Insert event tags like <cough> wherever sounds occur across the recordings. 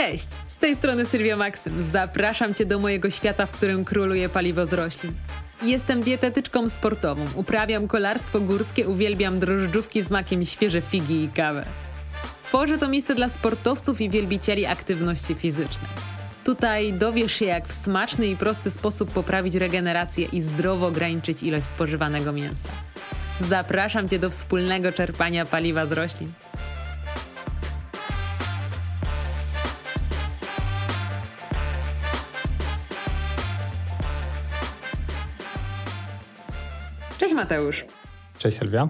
Cześć, z tej strony Sylwia Maksym. Zapraszam Cię do mojego świata, w którym króluje paliwo z roślin. Jestem dietetyczką sportową, uprawiam kolarstwo górskie, uwielbiam drożdżówki z makiem świeże figi i kawę. Tworzę to miejsce dla sportowców i wielbicieli aktywności fizycznej. Tutaj dowiesz się, jak w smaczny i prosty sposób poprawić regenerację i zdrowo ograniczyć ilość spożywanego mięsa. Zapraszam Cię do wspólnego czerpania paliwa z roślin. Mateusz. Cześć Sylwia.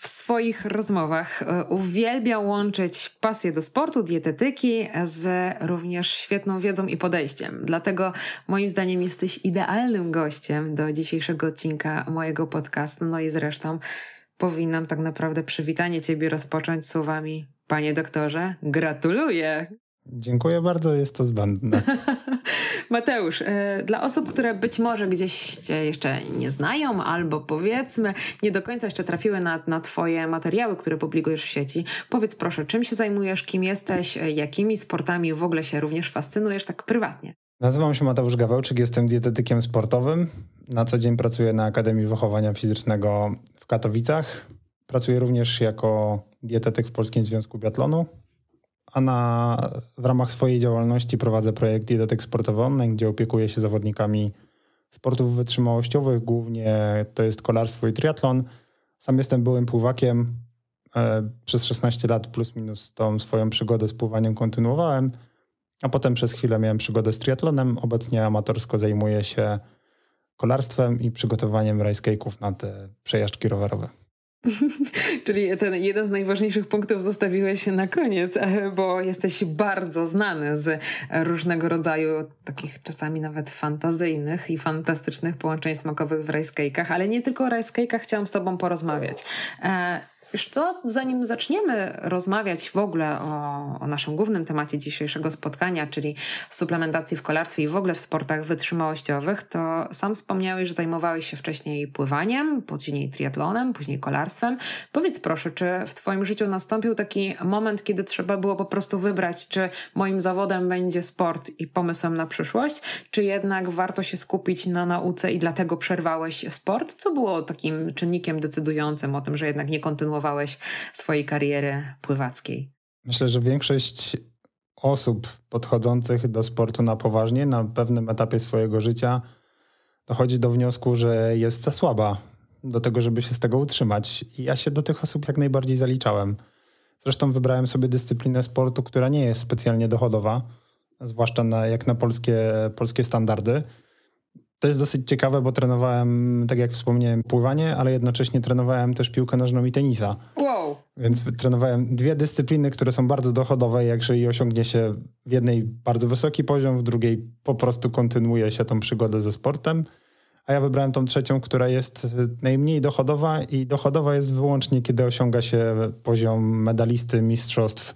W swoich rozmowach e, uwielbia łączyć pasję do sportu, dietetyki z również świetną wiedzą i podejściem. Dlatego moim zdaniem jesteś idealnym gościem do dzisiejszego odcinka mojego podcastu. No i zresztą powinnam tak naprawdę przywitanie Ciebie rozpocząć słowami: Panie doktorze, gratuluję! Dziękuję bardzo, jest to zbędne. <laughs> Mateusz, y, dla osób, które być może gdzieś Cię jeszcze nie znają, albo powiedzmy, nie do końca jeszcze trafiły na, na Twoje materiały, które publikujesz w sieci, powiedz proszę, czym się zajmujesz, kim jesteś, y, jakimi sportami w ogóle się również fascynujesz tak prywatnie? Nazywam się Mateusz Gawełczyk, jestem dietetykiem sportowym. Na co dzień pracuję na Akademii Wychowania Fizycznego w Katowicach. Pracuję również jako dietetyk w Polskim Związku Biatlonu a na, w ramach swojej działalności prowadzę projekt Dietetyk Sportowy Online, gdzie opiekuję się zawodnikami sportów wytrzymałościowych, głównie to jest kolarstwo i triatlon. Sam jestem byłym pływakiem. E, przez 16 lat plus minus tą swoją przygodę z pływaniem kontynuowałem, a potem przez chwilę miałem przygodę z triatlonem. Obecnie amatorsko zajmuję się kolarstwem i przygotowaniem rajskejków na te przejażdżki rowerowe. <laughs> Czyli ten jeden z najważniejszych punktów zostawiłeś na koniec, e, bo jesteś bardzo znany z różnego rodzaju takich czasami nawet fantazyjnych i fantastycznych połączeń smakowych w rice cake'ach, ale nie tylko o rice cake'ach chciałam z tobą porozmawiać. E, Wiesz co, zanim zaczniemy rozmawiać w ogóle o, o, naszym głównym temacie dzisiejszego spotkania, czyli suplementacji w kolarstwie i w ogóle w sportach wytrzymałościowych, to sam wspomniałeś, że zajmowałeś się wcześniej pływaniem, później triatlonem, później kolarstwem. Powiedz proszę, czy w Twoim życiu nastąpił taki moment, kiedy trzeba było po prostu wybrać, czy moim zawodem będzie sport i pomysłem na przyszłość, czy jednak warto się skupić na nauce i dlatego przerwałeś sport? Co było takim czynnikiem decydującym o tym, że jednak nie kontynuowałeś kontynuowałeś swojej kariery pływackiej? Myślę, że większość osób podchodzących do sportu na poważnie na pewnym etapie swojego życia dochodzi do wniosku, że jest za słaba do tego, żeby się z tego utrzymać. I ja się do tych osób jak najbardziej zaliczałem. Zresztą wybrałem sobie dyscyplinę sportu, która nie jest specjalnie dochodowa, zwłaszcza na, jak na polskie, polskie standardy. To jest dosyć ciekawe, bo trenowałem, tak jak wspomniałem, pływanie, ale jednocześnie trenowałem też piłkę nożną i tenisa. Wow. Więc trenowałem dwie dyscypliny, które są bardzo dochodowe, jakże jeżeli osiągnie się w jednej bardzo wysoki poziom, w drugiej po prostu kontynuuje się tą przygodę ze sportem. A ja wybrałem tą trzecią, która jest najmniej dochodowa i dochodowa jest wyłącznie, kiedy osiąga się poziom medalisty mistrzostw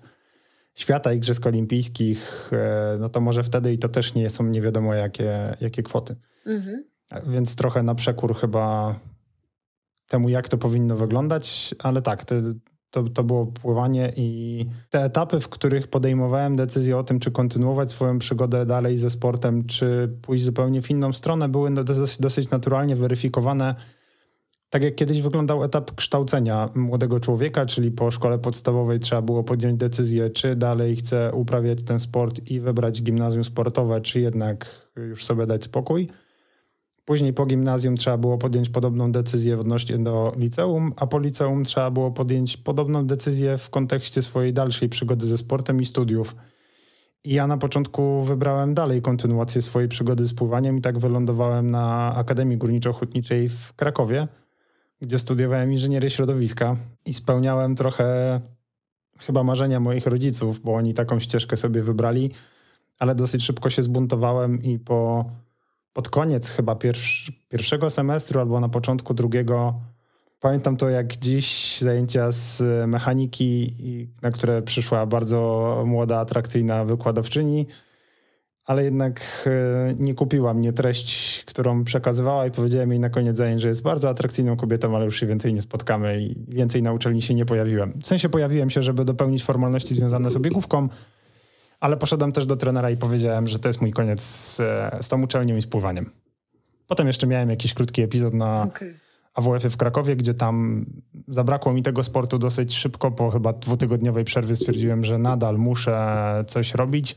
świata Igrzysk Olimpijskich, e, no to może wtedy i to też nie są nie wiadomo jakie, jakie kwoty. Mhm. Więc trochę na przekór chyba temu, jak to powinno wyglądać, ale tak, to, to, to było pływanie i te etapy, w których podejmowałem decyzję o tym, czy kontynuować swoją przygodę dalej ze sportem, czy pójść zupełnie w inną stronę, były dosyć, dosyć naturalnie weryfikowane tak jak kiedyś wyglądał etap kształcenia młodego człowieka, czyli po szkole podstawowej trzeba było podjąć decyzję, czy dalej chce uprawiać ten sport i wybrać gimnazjum sportowe, czy jednak już sobie dać spokój. Później po gimnazjum trzeba było podjąć podobną decyzję w odnośnie do liceum, a po liceum trzeba było podjąć podobną decyzję w kontekście swojej dalszej przygody ze sportem i studiów. I ja na początku wybrałem dalej kontynuację swojej przygody z pływaniem i tak wylądowałem na Akademii Górniczo-Hutniczej w Krakowie – gdzie studiowałem inżynierię środowiska i spełniałem trochę chyba marzenia moich rodziców, bo oni taką ścieżkę sobie wybrali, ale dosyć szybko się zbuntowałem i po, pod koniec chyba pierwszego semestru albo na początku drugiego pamiętam to jak dziś zajęcia z mechaniki, na które przyszła bardzo młoda, atrakcyjna wykładowczyni ale jednak e, nie kupiła mnie treść, którą przekazywała i powiedziałem jej na koniec zajęć, że jest bardzo atrakcyjną kobietą, ale już się więcej nie spotkamy i więcej na uczelni się nie pojawiłem. W sensie pojawiłem się, żeby dopełnić formalności związane z obiegówką, ale poszedłem też do trenera i powiedziałem, że to jest mój koniec z, e, z tą uczelnią i z pływaniem. Potem jeszcze miałem jakiś krótki epizod na okay. AWF-ie w Krakowie, gdzie tam zabrakło mi tego sportu dosyć szybko, po chyba dwutygodniowej przerwie stwierdziłem, że nadal muszę coś robić –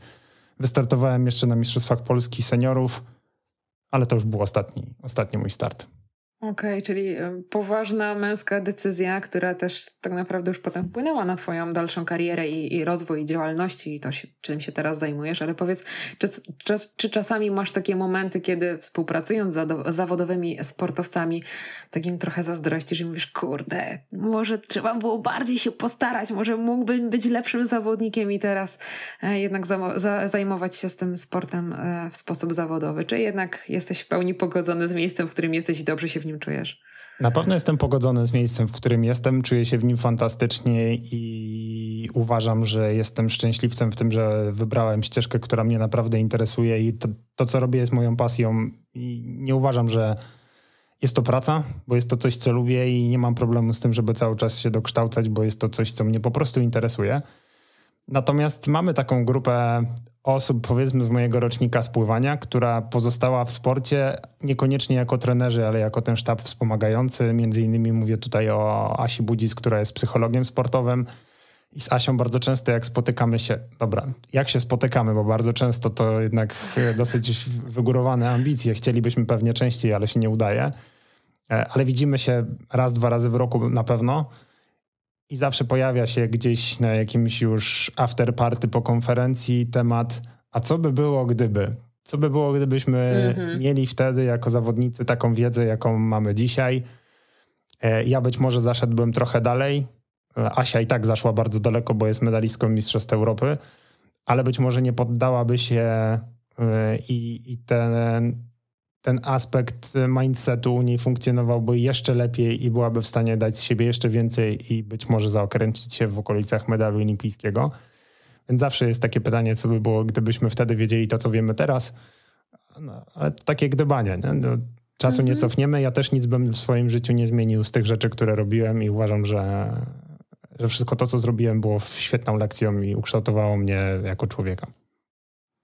Wystartowałem jeszcze na Mistrzostwach Polski Seniorów, ale to już był ostatni, ostatni mój start. Okej, okay, czyli y, poważna męska decyzja, która też tak naprawdę już potem wpłynęła na Twoją dalszą karierę i, i rozwój działalności i to, się, czym się teraz zajmujesz, ale powiedz, czy, czy, czy czasami masz takie momenty, kiedy współpracując z zawodowymi sportowcami, takim trochę zazdrościsz i mówisz, kurde, może trzeba było bardziej się postarać, może mógłbym być lepszym zawodnikiem i teraz e, jednak za, za, zajmować się z tym sportem e, w sposób zawodowy, czy jednak jesteś w pełni pogodzony z miejscem, w którym jesteś i dobrze się w nim czujesz? Na pewno jestem pogodzony z miejscem, w którym jestem, czuję się w nim fantastycznie i uważam, że jestem szczęśliwcem w tym, że wybrałem ścieżkę, która mnie naprawdę interesuje i to, to co robię jest moją pasją i nie uważam, że jest to praca, bo jest to coś, co lubię i nie mam problemu z tym, żeby cały czas się dokształcać, bo jest to coś, co mnie po prostu interesuje. Natomiast mamy taką grupę osób, powiedzmy, z mojego rocznika spływania, która pozostała w sporcie niekoniecznie jako trenerzy, ale jako ten sztab wspomagający. Między innymi mówię tutaj o Asi Budzis, która jest psychologiem sportowym. I z Asią bardzo często jak spotykamy się, dobra, jak się spotykamy, bo bardzo często to jednak <laughs> dosyć wygórowane ambicje, chcielibyśmy pewnie częściej, ale się nie udaje. E, ale widzimy się raz, dwa razy w roku na pewno i zawsze pojawia się gdzieś na jakimś już afterparty po konferencji temat, a co by było gdyby? Co by było, gdybyśmy mm -hmm. mieli wtedy jako zawodnicy taką wiedzę, jaką mamy dzisiaj? E, ja być może zaszedłbym trochę dalej. E, Asia i tak zaszła bardzo daleko, bo jest medalistką Mistrzostw Europy, ale być może nie poddałaby się e, i, i ten, ten aspekt e, mindsetu u niej funkcjonowałby jeszcze lepiej i byłaby w stanie dać z siebie jeszcze więcej i być może zaokręcić się w okolicach medalu olimpijskiego. Więc zawsze jest takie pytanie, co by było, gdybyśmy wtedy wiedzieli to, co wiemy teraz. No, ale takie gdybanie. Nie? Do no, czasu mhm. nie cofniemy. Ja też nic bym w swoim życiu nie zmienił z tych rzeczy, które robiłem i uważam, że, że wszystko to, co zrobiłem, było świetną lekcją i ukształtowało mnie jako człowieka.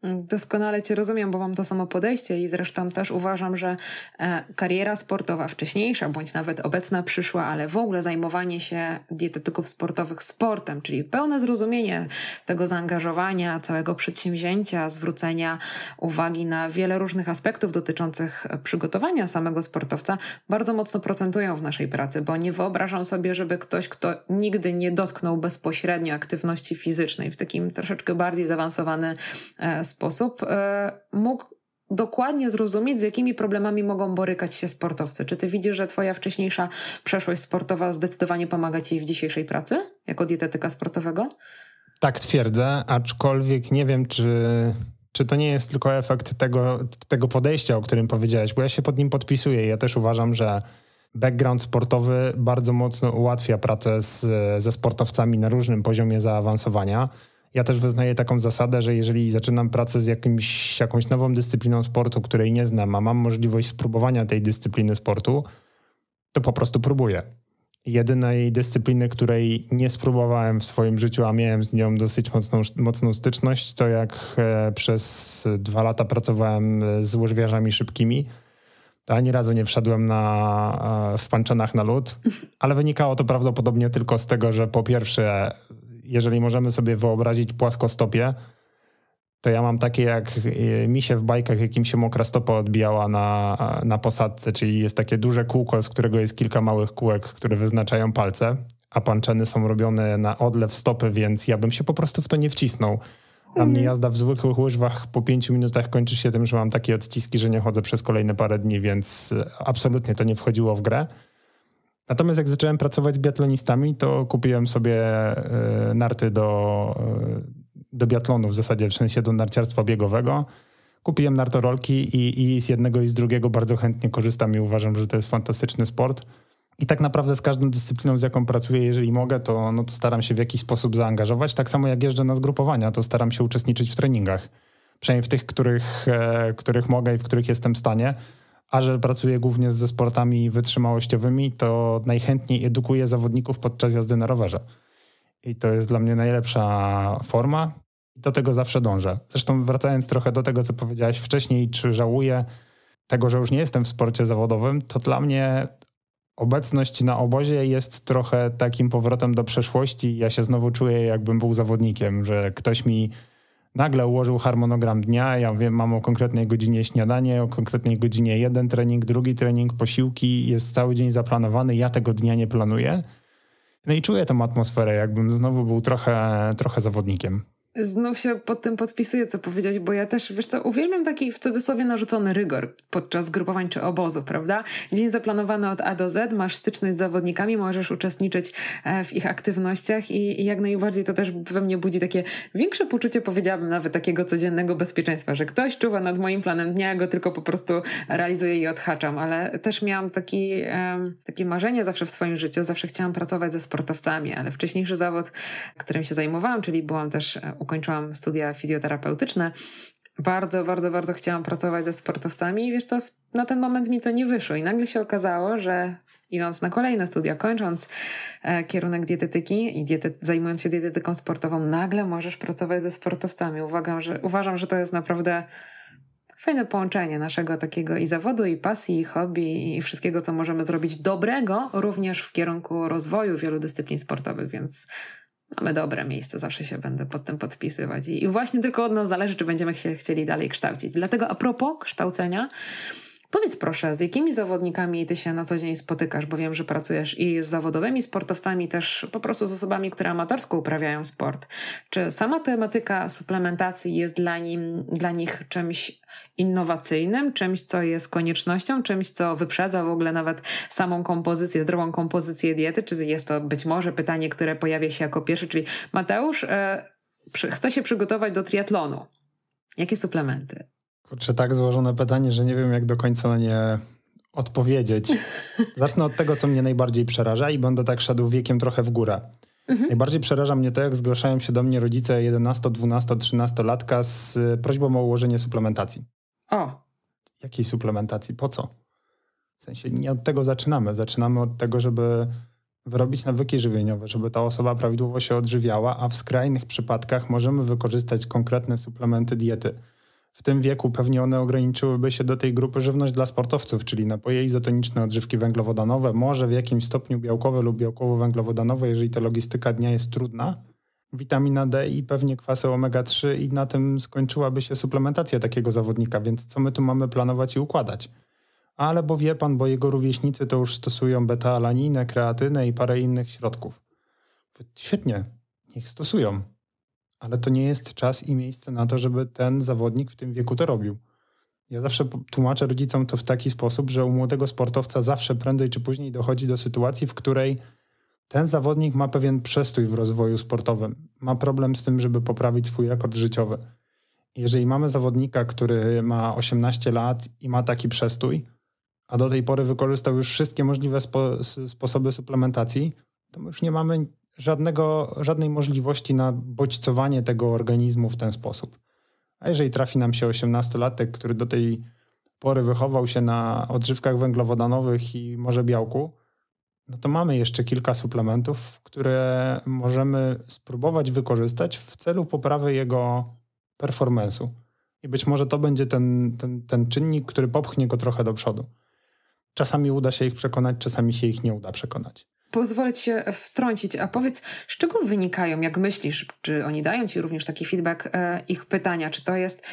Mm, doskonale Cię rozumiem, bo mam to samo podejście i zresztą też uważam, że e, kariera sportowa wcześniejsza, bądź nawet obecna przyszła, ale w ogóle zajmowanie się dietetyków sportowych sportem, czyli pełne zrozumienie tego zaangażowania, całego przedsięwzięcia, zwrócenia uwagi na wiele różnych aspektów dotyczących e, przygotowania samego sportowca, bardzo mocno procentują w naszej pracy, bo nie wyobrażam sobie, żeby ktoś, kto nigdy nie dotknął bezpośrednio aktywności fizycznej w takim troszeczkę bardziej zaawansowany sposób, e, sposób e, mógł dokładnie zrozumieć, z jakimi problemami mogą borykać się sportowcy. Czy ty widzisz, że twoja wcześniejsza przeszłość sportowa zdecydowanie pomaga ci w dzisiejszej pracy jako dietetyka sportowego? Tak twierdzę, aczkolwiek nie wiem, czy, czy to nie jest tylko efekt tego, tego podejścia, o którym powiedziałeś, bo ja się pod nim podpisuję. Ja też uważam, że background sportowy bardzo mocno ułatwia pracę z, ze sportowcami na różnym poziomie zaawansowania. Ja też wyznaję taką zasadę, że jeżeli zaczynam pracę z jakimś, jakąś nową dyscypliną sportu, której nie znam, a mam możliwość spróbowania tej dyscypliny sportu, to po prostu próbuję. Jedynej dyscypliny, której nie spróbowałem w swoim życiu, a miałem z nią dosyć mocną, mocną styczność, to jak e, przez dwa lata pracowałem e, z łożwiarzami szybkimi, to ani razu nie wszedłem na, e, w panczanach na lód, ale wynikało to prawdopodobnie tylko z tego, że po pierwsze jeżeli możemy sobie wyobrazić płaskostopie, to ja mam takie jak y, mi się w bajkach, jakim się mokra stopa odbijała na, na posadce, czyli jest takie duże kółko, z którego jest kilka małych kółek, które wyznaczają palce, a panczeny są robione na odlew stopy, więc ja bym się po prostu w to nie wcisnął. Dla mnie mhm. jazda w zwykłych łyżwach po pięciu minutach kończy się tym, że mam takie odciski, że nie chodzę przez kolejne parę dni, więc absolutnie to nie wchodziło w grę. Natomiast jak zacząłem pracować z biatlonistami, to kupiłem sobie e, narty do, e, do biatlonu w zasadzie, w sensie do narciarstwa biegowego. Kupiłem nartorolki i, i z jednego i z drugiego bardzo chętnie korzystam i uważam, że to jest fantastyczny sport. I tak naprawdę z każdą dyscypliną, z jaką pracuję, jeżeli mogę, to, no, to staram się w jakiś sposób zaangażować. Tak samo jak jeżdżę na zgrupowania, to staram się uczestniczyć w treningach. Przynajmniej w tych, których, e, których mogę i w których jestem w stanie a że pracuje głównie ze sportami wytrzymałościowymi, to najchętniej edukuje zawodników podczas jazdy na rowerze. I to jest dla mnie najlepsza forma. Do tego zawsze dążę. Zresztą wracając trochę do tego, co powiedziałaś wcześniej, czy żałuję tego, że już nie jestem w sporcie zawodowym, to dla mnie obecność na obozie jest trochę takim powrotem do przeszłości. Ja się znowu czuję, jakbym był zawodnikiem, że ktoś mi nagle ułożył harmonogram dnia. Ja wiem, mam o konkretnej godzinie śniadanie, o konkretnej godzinie jeden trening, drugi trening, posiłki, jest cały dzień zaplanowany. Ja tego dnia nie planuję. No i czuję tą atmosferę, jakbym znowu był trochę, trochę zawodnikiem. Znów się pod tym podpisuję, co powiedziałeś, bo ja też, wiesz co, uwielbiam taki w cudzysłowie narzucony rygor podczas grupowań czy obozu, prawda? Dzień zaplanowany od A do Z, masz styczność z zawodnikami, możesz uczestniczyć e, w ich aktywnościach i, i jak najbardziej to też we mnie budzi takie większe poczucie, powiedziałabym nawet takiego codziennego bezpieczeństwa, że ktoś czuwa nad moim planem dnia, ja go tylko po prostu realizuję i odhaczam, ale też miałam taki, um, takie marzenie zawsze w swoim życiu, zawsze chciałam pracować ze sportowcami, ale wcześniejszy zawód, którym się zajmowałam, czyli byłam też e, ukończyłam studia fizjoterapeutyczne, bardzo, bardzo, bardzo chciałam pracować ze sportowcami i wiesz co, na ten moment mi to nie wyszło i nagle się okazało, że idąc na kolejne studia, kończąc e, kierunek dietetyki i diety, zajmując się dietetyką sportową, nagle możesz pracować ze sportowcami. Uwagam, że, uważam, że to jest naprawdę fajne połączenie naszego takiego i zawodu, i pasji, i hobby, i wszystkiego, co możemy zrobić dobrego, również w kierunku rozwoju wielu dyscyplin sportowych, więc Mamy dobre miejsce, zawsze się będę pod tym podpisywać. I, właśnie tylko od nas zależy, czy będziemy się chcieli dalej kształcić. Dlatego a propos kształcenia, Powiedz proszę, z jakimi zawodnikami ty się na co dzień spotykasz, bo wiem, że pracujesz i z zawodowymi sportowcami, też po prostu z osobami, które amatorsko uprawiają sport. Czy sama tematyka suplementacji jest dla, nim, dla nich czymś innowacyjnym, czymś, co jest koniecznością, czymś, co wyprzedza w ogóle nawet samą kompozycję, zdrową kompozycję diety? Czy jest to być może pytanie, które pojawia się jako pierwsze, czyli Mateusz, yy, chce się przygotować do triatlonu. Jakie suplementy? Kurczę, tak złożone pytanie, że nie wiem, jak do końca na nie odpowiedzieć. <laughs> Zacznę od tego, co mnie najbardziej przeraża i będę tak szedł wiekiem trochę w górę. Mhm. Najbardziej przeraża mnie to, jak zgłaszają się do mnie rodzice 11, 12, 13 latka z prośbą o ułożenie suplementacji. O. Jakiej suplementacji? Po co? W sensie nie od tego zaczynamy. Zaczynamy od tego, żeby wyrobić nawyki żywieniowe, żeby ta osoba prawidłowo się odżywiała, a w skrajnych przypadkach możemy wykorzystać konkretne suplementy diety w tym wieku pewnie one ograniczyłyby się do tej grupy żywność dla sportowców, czyli napoje izotoniczne, odżywki węglowodanowe, może w jakimś stopniu białkowe lub białkowo-węglowodanowe, jeżeli ta logistyka dnia jest trudna, witamina D i pewnie kwasy omega-3 i na tym skończyłaby się suplementacja takiego zawodnika, więc co my tu mamy planować i układać? Ale bo wie pan, bo jego rówieśnicy to już stosują beta-alaninę, kreatynę i parę innych środków. Świetnie, niech stosują ale to nie jest czas i miejsce na to, żeby ten zawodnik w tym wieku to robił. Ja zawsze tłumaczę rodzicom to w taki sposób, że u młodego sportowca zawsze prędzej czy później dochodzi do sytuacji, w której ten zawodnik ma pewien przestój w rozwoju sportowym, ma problem z tym, żeby poprawić swój rekord życiowy. Jeżeli mamy zawodnika, który ma 18 lat i ma taki przestój, a do tej pory wykorzystał już wszystkie możliwe spo sposoby suplementacji, to my już nie mamy żadnego, żadnej możliwości na bodźcowanie tego organizmu w ten sposób. A jeżeli trafi nam się 18-latek, który do tej pory wychował się na odżywkach węglowodanowych i może białku, no to mamy jeszcze kilka suplementów, które możemy spróbować wykorzystać w celu poprawy jego performance'u. I być może to będzie ten, ten, ten czynnik, który popchnie go trochę do przodu. Czasami uda się ich przekonać, czasami się ich nie uda przekonać pozwolę ci się wtrącić, a powiedz, z czego wynikają, jak myślisz, czy oni dają ci również taki feedback e, ich pytania, czy to jest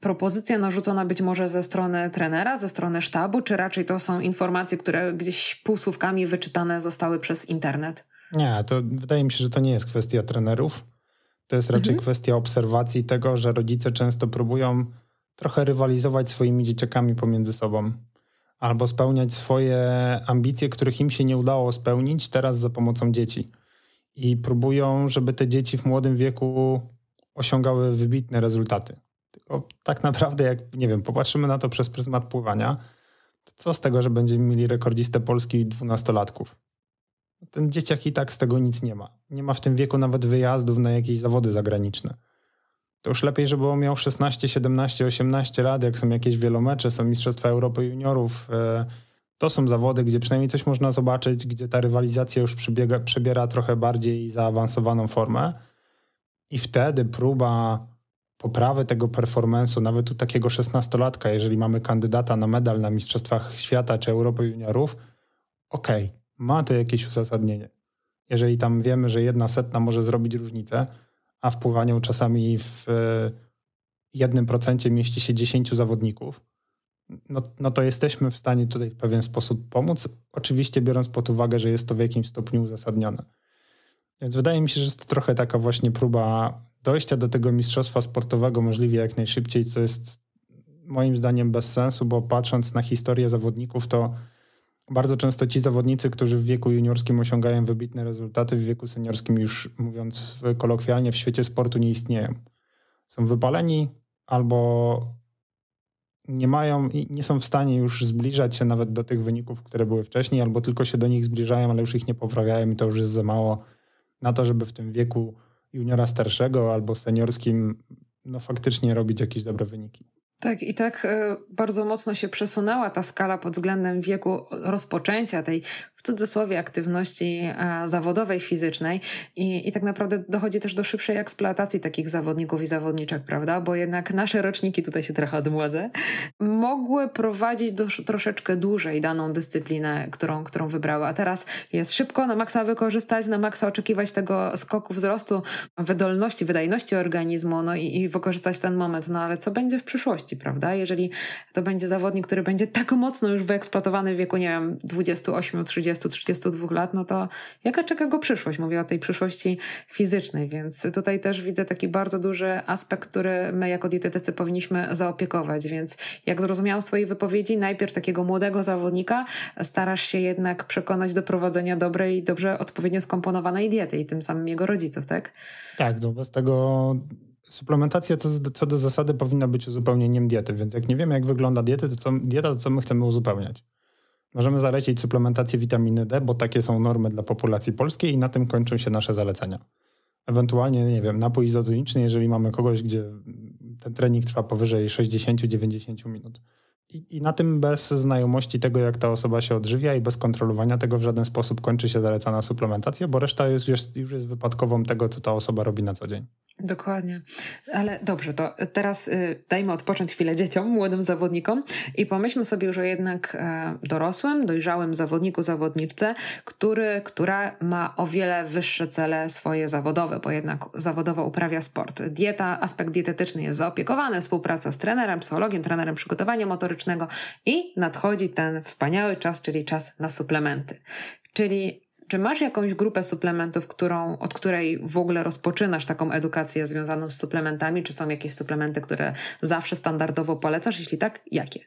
propozycja narzucona być może ze strony trenera, ze strony sztabu, czy raczej to są informacje, które gdzieś półsłówkami wyczytane zostały przez internet? Nie, to wydaje mi się, że to nie jest kwestia trenerów. To jest raczej mhm. kwestia obserwacji tego, że rodzice często próbują trochę rywalizować swoimi dzieciakami pomiędzy sobą albo spełniać swoje ambicje, których im się nie udało spełnić teraz za pomocą dzieci. I próbują, żeby te dzieci w młodym wieku osiągały wybitne rezultaty. Tylko tak naprawdę, jak nie wiem, popatrzymy na to przez pryzmat pływania, to co z tego, że będziemy mieli rekordzistę Polski dwunastolatków? Ten dzieciak i tak z tego nic nie ma. Nie ma w tym wieku nawet wyjazdów na jakieś zawody zagraniczne to już lepiej, żeby on miał 16, 17, 18 lat, jak są jakieś wielomecze, są Mistrzostwa Europy Juniorów. E, to są zawody, gdzie przynajmniej coś można zobaczyć, gdzie ta rywalizacja już przebiera trochę bardziej zaawansowaną formę. I wtedy próba poprawy tego performance'u, nawet u takiego 16-latka, jeżeli mamy kandydata na medal na Mistrzostwach Świata czy Europy Juniorów, okej, okay, ma to jakieś uzasadnienie. Jeżeli tam wiemy, że jedna setna może zrobić różnicę, a w pływaniu czasami w e, jednym procencie mieści się 10 zawodników, no, no to jesteśmy w stanie tutaj w pewien sposób pomóc, oczywiście biorąc pod uwagę, że jest to w jakimś stopniu uzasadnione. Więc wydaje mi się, że jest to trochę taka właśnie próba dojścia do tego mistrzostwa sportowego możliwie jak najszybciej, co jest moim zdaniem bez sensu, bo patrząc na historię zawodników, to bardzo często ci zawodnicy, którzy w wieku juniorskim osiągają wybitne rezultaty, w wieku seniorskim już mówiąc kolokwialnie w świecie sportu nie istnieją. Są wypaleni albo nie mają i nie są w stanie już zbliżać się nawet do tych wyników, które były wcześniej, albo tylko się do nich zbliżają, ale już ich nie poprawiają i to już jest za mało na to, żeby w tym wieku juniora starszego albo seniorskim no faktycznie robić jakieś dobre wyniki. Tak, i tak e, bardzo mocno się przesunęła ta skala pod względem wieku rozpoczęcia tej cudzysłowie aktywności e, zawodowej, fizycznej i, i tak naprawdę dochodzi też do szybszej eksploatacji takich zawodników i zawodniczek, prawda? Bo jednak nasze roczniki, tutaj się trochę odmładzę, mogły prowadzić do, troszeczkę dłużej daną dyscyplinę, którą, którą wybrały, a teraz jest szybko na maksa wykorzystać, na maksa oczekiwać tego skoku wzrostu, wydolności, wydajności organizmu, no i, i wykorzystać ten moment, no ale co będzie w przyszłości, prawda? Jeżeli to będzie zawodnik, który będzie tak mocno już wyeksploatowany w wieku, nie wiem, 28-30 30-32 lat, no to jaka czeka go przyszłość? Mówię o tej przyszłości fizycznej, więc tutaj też widzę taki bardzo duży aspekt, który my jako dietetycy powinniśmy zaopiekować, więc jak zrozumiałam z Twojej wypowiedzi, najpierw takiego młodego zawodnika starasz się jednak przekonać do prowadzenia dobrej, dobrze odpowiednio skomponowanej diety i tym samym jego rodziców, tak? Tak, no bez tego suplementacja co, co do zasady powinna być uzupełnieniem diety, więc jak nie wiemy, jak wygląda diety, to co, dieta, to co my chcemy uzupełniać. Możemy zalecić suplementację witaminy D, bo takie są normy dla populacji polskiej i na tym kończą się nasze zalecenia. Ewentualnie, nie wiem, napój izotoniczny, jeżeli mamy kogoś, gdzie ten trening trwa powyżej 60-90 minut. I, I, na tym bez znajomości tego, jak ta osoba się odżywia i bez kontrolowania tego w żaden sposób kończy się zalecana suplementacja, bo reszta jest, już, jest, już jest wypadkową tego, co ta osoba robi na co dzień. Dokładnie. Ale dobrze, to teraz y, dajmy odpocząć chwilę dzieciom, młodym zawodnikom i pomyślmy sobie już o jednak e, dorosłym, dojrzałym zawodniku, zawodniczce, który, która ma o wiele wyższe cele swoje zawodowe, bo jednak zawodowo uprawia sport. Dieta, aspekt dietetyczny jest zaopiekowany, współpraca z trenerem, psychologiem, trenerem przygotowania motorycznego i nadchodzi ten wspaniały czas, czyli czas na suplementy. Czyli czy masz jakąś grupę suplementów, którą, od której w ogóle rozpoczynasz taką edukację związaną z suplementami? Czy są jakieś suplementy, które zawsze standardowo polecasz? Jeśli tak, jakie?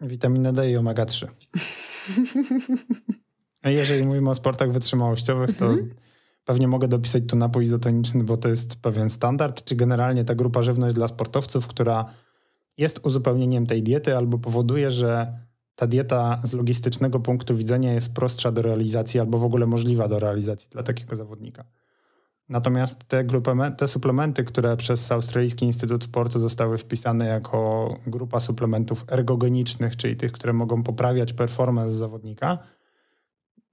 Witamina D i omega-3. Jeżeli mówimy o sportach wytrzymałościowych, to mhm. pewnie mogę dopisać tu napój izotoniczny, bo to jest pewien standard, czy generalnie ta grupa żywność dla sportowców, która jest uzupełnieniem tej diety albo powoduje, że ta dieta z logistycznego punktu widzenia jest prostsza do realizacji albo w ogóle możliwa do realizacji dla takiego zawodnika. Natomiast te, te suplementy, które przez Australijski Instytut Sportu zostały wpisane jako grupa suplementów ergogenicznych, czyli tych, które mogą poprawiać performance zawodnika,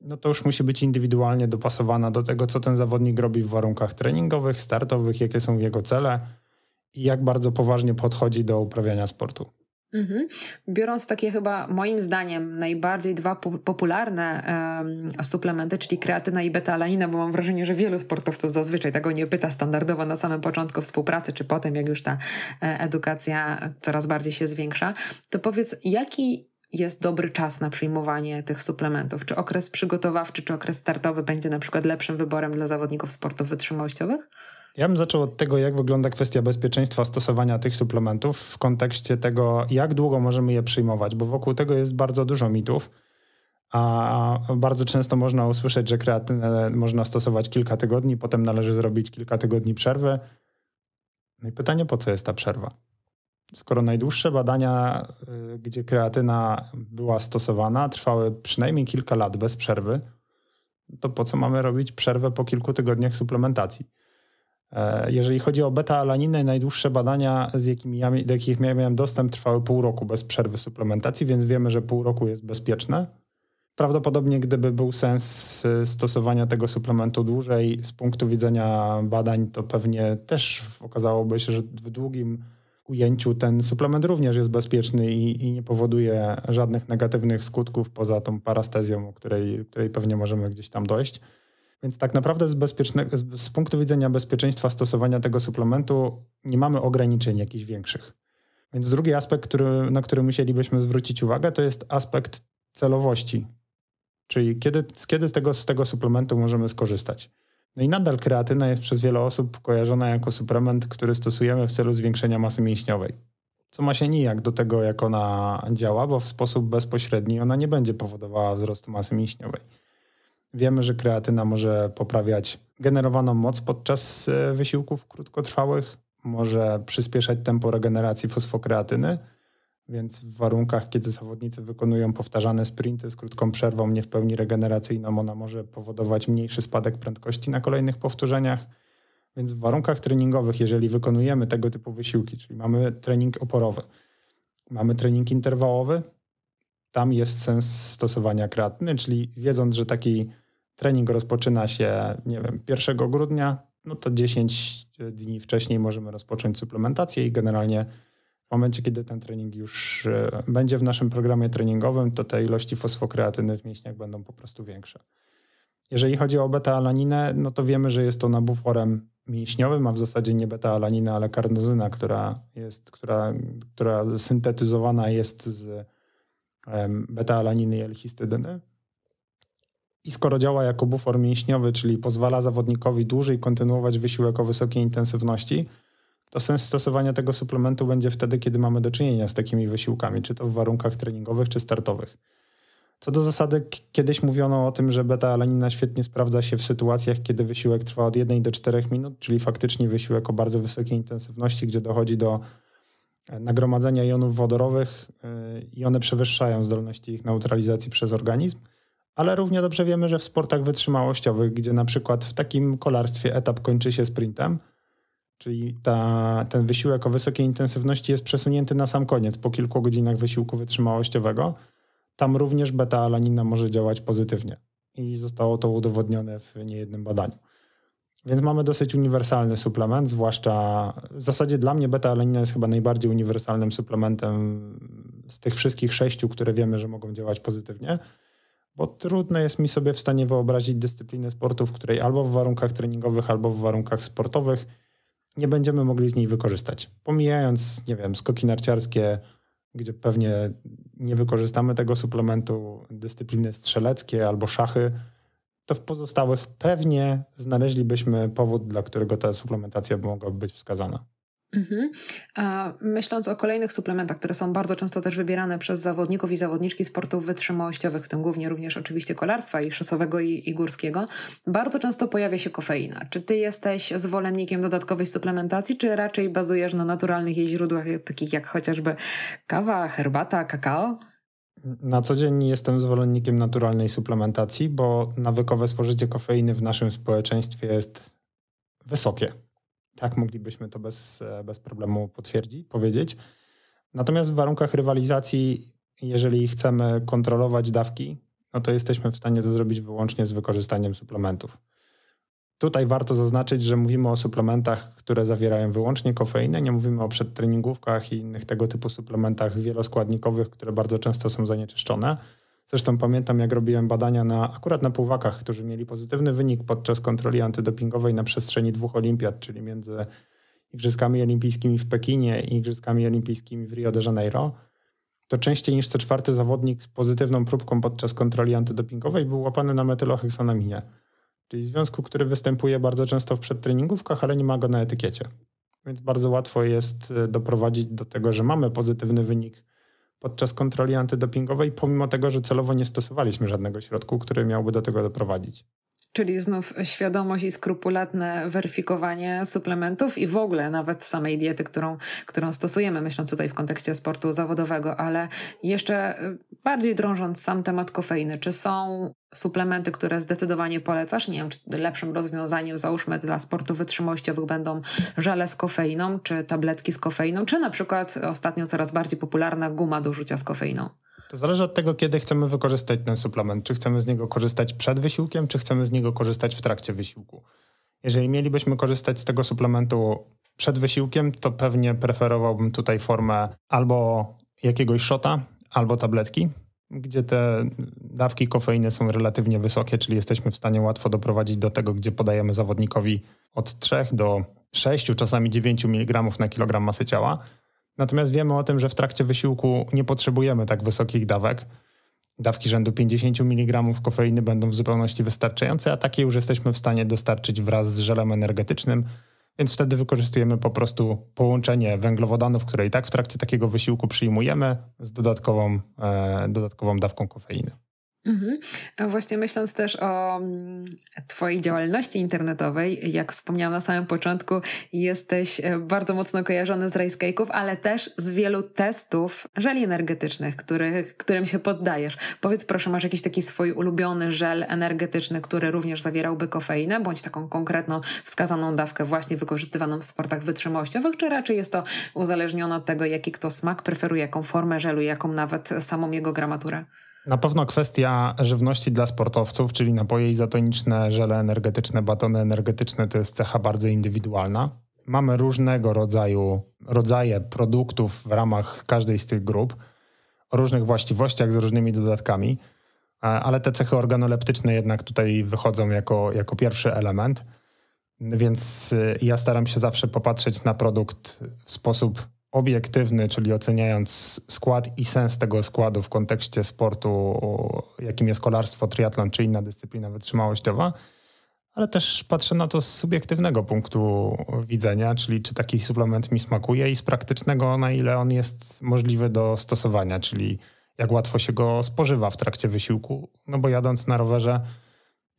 no to już musi być indywidualnie dopasowana do tego, co ten zawodnik robi w warunkach treningowych, startowych, jakie są jego cele i jak bardzo poważnie podchodzi do uprawiania sportu. Mhm. Biorąc takie chyba moim zdaniem najbardziej dwa po popularne suplementy, czyli kreatyna i beta-alanina, bo mam wrażenie, że wielu sportowców zazwyczaj tego nie pyta standardowo na samym początku współpracy, czy potem jak już ta e, edukacja coraz bardziej się zwiększa, to powiedz jaki jest dobry czas na przyjmowanie tych suplementów? Czy okres przygotowawczy, czy okres startowy będzie na przykład lepszym wyborem dla zawodników sportów wytrzymałościowych? Ja bym zaczął od tego, jak wygląda kwestia bezpieczeństwa stosowania tych suplementów w kontekście tego, jak długo możemy je przyjmować, bo wokół tego jest bardzo dużo mitów. A bardzo często można usłyszeć, że kreatynę można stosować kilka tygodni, potem należy zrobić kilka tygodni przerwy. No i pytanie, po co jest ta przerwa? Skoro najdłuższe badania, y, gdzie kreatyna była stosowana, trwały przynajmniej kilka lat bez przerwy, to po co mamy robić przerwę po kilku tygodniach suplementacji? E, jeżeli chodzi o beta-alaninę, najdłuższe badania, z jakimi ja, do jakich ja miałem dostęp, trwały pół roku bez przerwy suplementacji, więc wiemy, że pół roku jest bezpieczne. Prawdopodobnie, gdyby był sens y, stosowania tego suplementu dłużej, z punktu widzenia badań, to pewnie też okazałoby się, że w długim ujęciu ten suplement również jest bezpieczny i, i nie powoduje żadnych negatywnych skutków poza tą parastezją, o której, której pewnie możemy gdzieś tam dojść. Więc tak naprawdę z, z, z punktu widzenia bezpieczeństwa stosowania tego suplementu nie mamy ograniczeń jakichś większych. Więc drugi aspekt, który, na który musielibyśmy zwrócić uwagę, to jest aspekt celowości. Czyli kiedy, kiedy tego, z tego suplementu możemy skorzystać. No i nadal kreatyna jest przez wiele osób kojarzona jako suplement, który stosujemy w celu zwiększenia masy mięśniowej. Co ma się nijak do tego, jak ona działa, bo w sposób bezpośredni ona nie będzie powodowała wzrostu masy mięśniowej. Wiemy, że kreatyna może poprawiać generowaną moc podczas e, wysiłków krótkotrwałych, może przyspieszać tempo regeneracji fosfokreatyny, więc w warunkach, kiedy zawodnicy wykonują powtarzane sprinty z krótką przerwą nie w pełni regeneracyjną, ona może powodować mniejszy spadek prędkości na kolejnych powtórzeniach. Więc w warunkach treningowych, jeżeli wykonujemy tego typu wysiłki, czyli mamy trening oporowy, mamy trening interwałowy, tam jest sens stosowania kreatyny, czyli wiedząc, że taki trening rozpoczyna się, nie wiem, 1 grudnia, no to 10 e, dni wcześniej możemy rozpocząć suplementację i generalnie w momencie, kiedy ten trening już e, będzie w naszym programie treningowym, to te ilości fosfokreatyny w mięśniach będą po prostu większe. Jeżeli chodzi o beta-alaninę, no to wiemy, że jest ona buforem mięśniowym, a w zasadzie nie beta-alanina, ale karnozyna, która, jest, która, która syntetyzowana jest z beta-alaniny i L-histydyny. I skoro działa jako bufor mięśniowy, czyli pozwala zawodnikowi dłużej kontynuować wysiłek o wysokiej intensywności, to sens stosowania tego suplementu będzie wtedy, kiedy mamy do czynienia z takimi wysiłkami, czy to w warunkach treningowych, czy startowych. Co do zasady, kiedyś mówiono o tym, że beta-alanina świetnie sprawdza się w sytuacjach, kiedy wysiłek trwa od 1 do 4 minut, czyli faktycznie wysiłek o bardzo wysokiej intensywności, gdzie dochodzi do e, nagromadzenia jonów wodorowych e, i one przewyższają zdolności ich neutralizacji przez organizm ale równie dobrze wiemy, że w sportach wytrzymałościowych, gdzie na przykład w takim kolarstwie etap kończy się sprintem, czyli ta, ten wysiłek o wysokiej intensywności jest przesunięty na sam koniec po kilku godzinach wysiłku wytrzymałościowego, tam również beta-alanina może działać pozytywnie. I zostało to udowodnione w niejednym badaniu. Więc mamy dosyć uniwersalny suplement, zwłaszcza w zasadzie dla mnie beta-alanina jest chyba najbardziej uniwersalnym suplementem z tych wszystkich sześciu, które wiemy, że mogą działać pozytywnie bo trudno jest mi sobie w stanie wyobrazić dyscyplinę sportu, w której albo w warunkach treningowych, albo w warunkach sportowych nie będziemy mogli z niej wykorzystać. Pomijając, nie wiem, skoki narciarskie, gdzie pewnie nie wykorzystamy tego suplementu, dyscypliny strzeleckie albo szachy, to w pozostałych pewnie znaleźlibyśmy powód, dla którego ta suplementacja mogłaby być wskazana. Mhm. Myśląc o kolejnych suplementach, które są bardzo często też wybierane przez zawodników i zawodniczki sportów wytrzymałościowych, w tym głównie również oczywiście kolarstwa i szosowego i, i górskiego, bardzo często pojawia się kofeina. Czy ty jesteś zwolennikiem dodatkowej suplementacji, czy raczej bazujesz na naturalnych jej źródłach, takich jak chociażby kawa, herbata, kakao? Na co dzień jestem zwolennikiem naturalnej suplementacji, bo nawykowe spożycie kofeiny w naszym społeczeństwie jest wysokie. Tak, moglibyśmy to bez, e, bez problemu potwierdzić, powiedzieć. Natomiast w warunkach rywalizacji, jeżeli chcemy kontrolować dawki, no to jesteśmy w stanie to zrobić wyłącznie z wykorzystaniem suplementów. Tutaj warto zaznaczyć, że mówimy o suplementach, które zawierają wyłącznie kofeinę, nie mówimy o przedtreningówkach i innych tego typu suplementach wieloskładnikowych, które bardzo często są zanieczyszczone. Zresztą pamiętam, jak robiłem badania na, akurat na pływakach, którzy mieli pozytywny wynik podczas kontroli antydopingowej na przestrzeni dwóch olimpiad, czyli między Igrzyskami Olimpijskimi w Pekinie i Igrzyskami Olimpijskimi w Rio de Janeiro, to częściej niż co czwarty zawodnik z pozytywną próbką podczas kontroli antydopingowej był łapany na metylochyksonaminie, czyli związku, który występuje bardzo często w przedtreningówkach, ale nie ma go na etykiecie. Więc bardzo łatwo jest e, doprowadzić do tego, że mamy pozytywny wynik podczas kontroli antydopingowej, pomimo tego, że celowo nie stosowaliśmy żadnego środku, który miałby do tego doprowadzić. Czyli znów świadomość i skrupulatne weryfikowanie suplementów i w ogóle nawet samej diety, którą, którą stosujemy, myśląc tutaj w kontekście sportu zawodowego, ale jeszcze y, bardziej drążąc sam temat kofeiny, czy są suplementy, które zdecydowanie polecasz? Nie wiem, czy lepszym rozwiązaniem, załóżmy dla sportów wytrzymałościowych będą żele z kofeiną, czy tabletki z kofeiną, czy na przykład ostatnio coraz bardziej popularna guma do rzucia z kofeiną. To zależy od tego, kiedy chcemy wykorzystać ten suplement. Czy chcemy z niego korzystać przed wysiłkiem, czy chcemy z niego korzystać w trakcie wysiłku. Jeżeli mielibyśmy korzystać z tego suplementu przed wysiłkiem, to pewnie preferowałbym tutaj formę albo jakiegoś shota, albo tabletki, gdzie te dawki kofeiny są relatywnie wysokie, czyli jesteśmy w stanie łatwo doprowadzić do tego, gdzie podajemy zawodnikowi od 3 do 6, czasami 9 mg na kilogram masy ciała. Natomiast wiemy o tym, że w trakcie wysiłku nie potrzebujemy tak wysokich dawek. Dawki rzędu 50 mg kofeiny będą w zupełności wystarczające, a takie już jesteśmy w stanie dostarczyć wraz z żelem energetycznym, więc wtedy wykorzystujemy po prostu połączenie węglowodanów, które i tak w trakcie takiego wysiłku przyjmujemy, z dodatkową, e, dodatkową dawką kofeiny. Mhm. E, właśnie myśląc też o mm, Twojej działalności internetowej, jak wspomniałam na samym początku, jesteś e, bardzo mocno kojarzony z rajskejków, ale też z wielu testów żeli energetycznych, którym się poddajesz. Powiedz proszę, masz jakiś taki swój ulubiony żel energetyczny, który również zawierałby kofeinę, bądź taką konkretną wskazaną dawkę właśnie wykorzystywaną w sportach wytrzymałościowych, czy raczej jest to uzależnione od tego, jaki kto smak preferuje, jaką formę żelu, jaką nawet samą jego gramaturę? Na pewno kwestia żywności dla sportowców, czyli napoje izotoniczne, żele energetyczne, batony energetyczne, to jest cecha bardzo indywidualna. Mamy różnego rodzaju rodzaje produktów w ramach każdej z tych grup, o różnych właściwościach z różnymi dodatkami, e, ale te cechy organoleptyczne jednak tutaj wychodzą jako, jako pierwszy element. Więc e, ja staram się zawsze popatrzeć na produkt w sposób obiektywny, czyli oceniając skład i sens tego składu w kontekście sportu, jakim jest kolarstwo, triatlon czy inna dyscyplina wytrzymałościowa, ale też patrzę na to z subiektywnego punktu widzenia, czyli czy taki suplement mi smakuje i z praktycznego, na ile on jest możliwy do stosowania, czyli jak łatwo się go spożywa w trakcie wysiłku, no bo jadąc na rowerze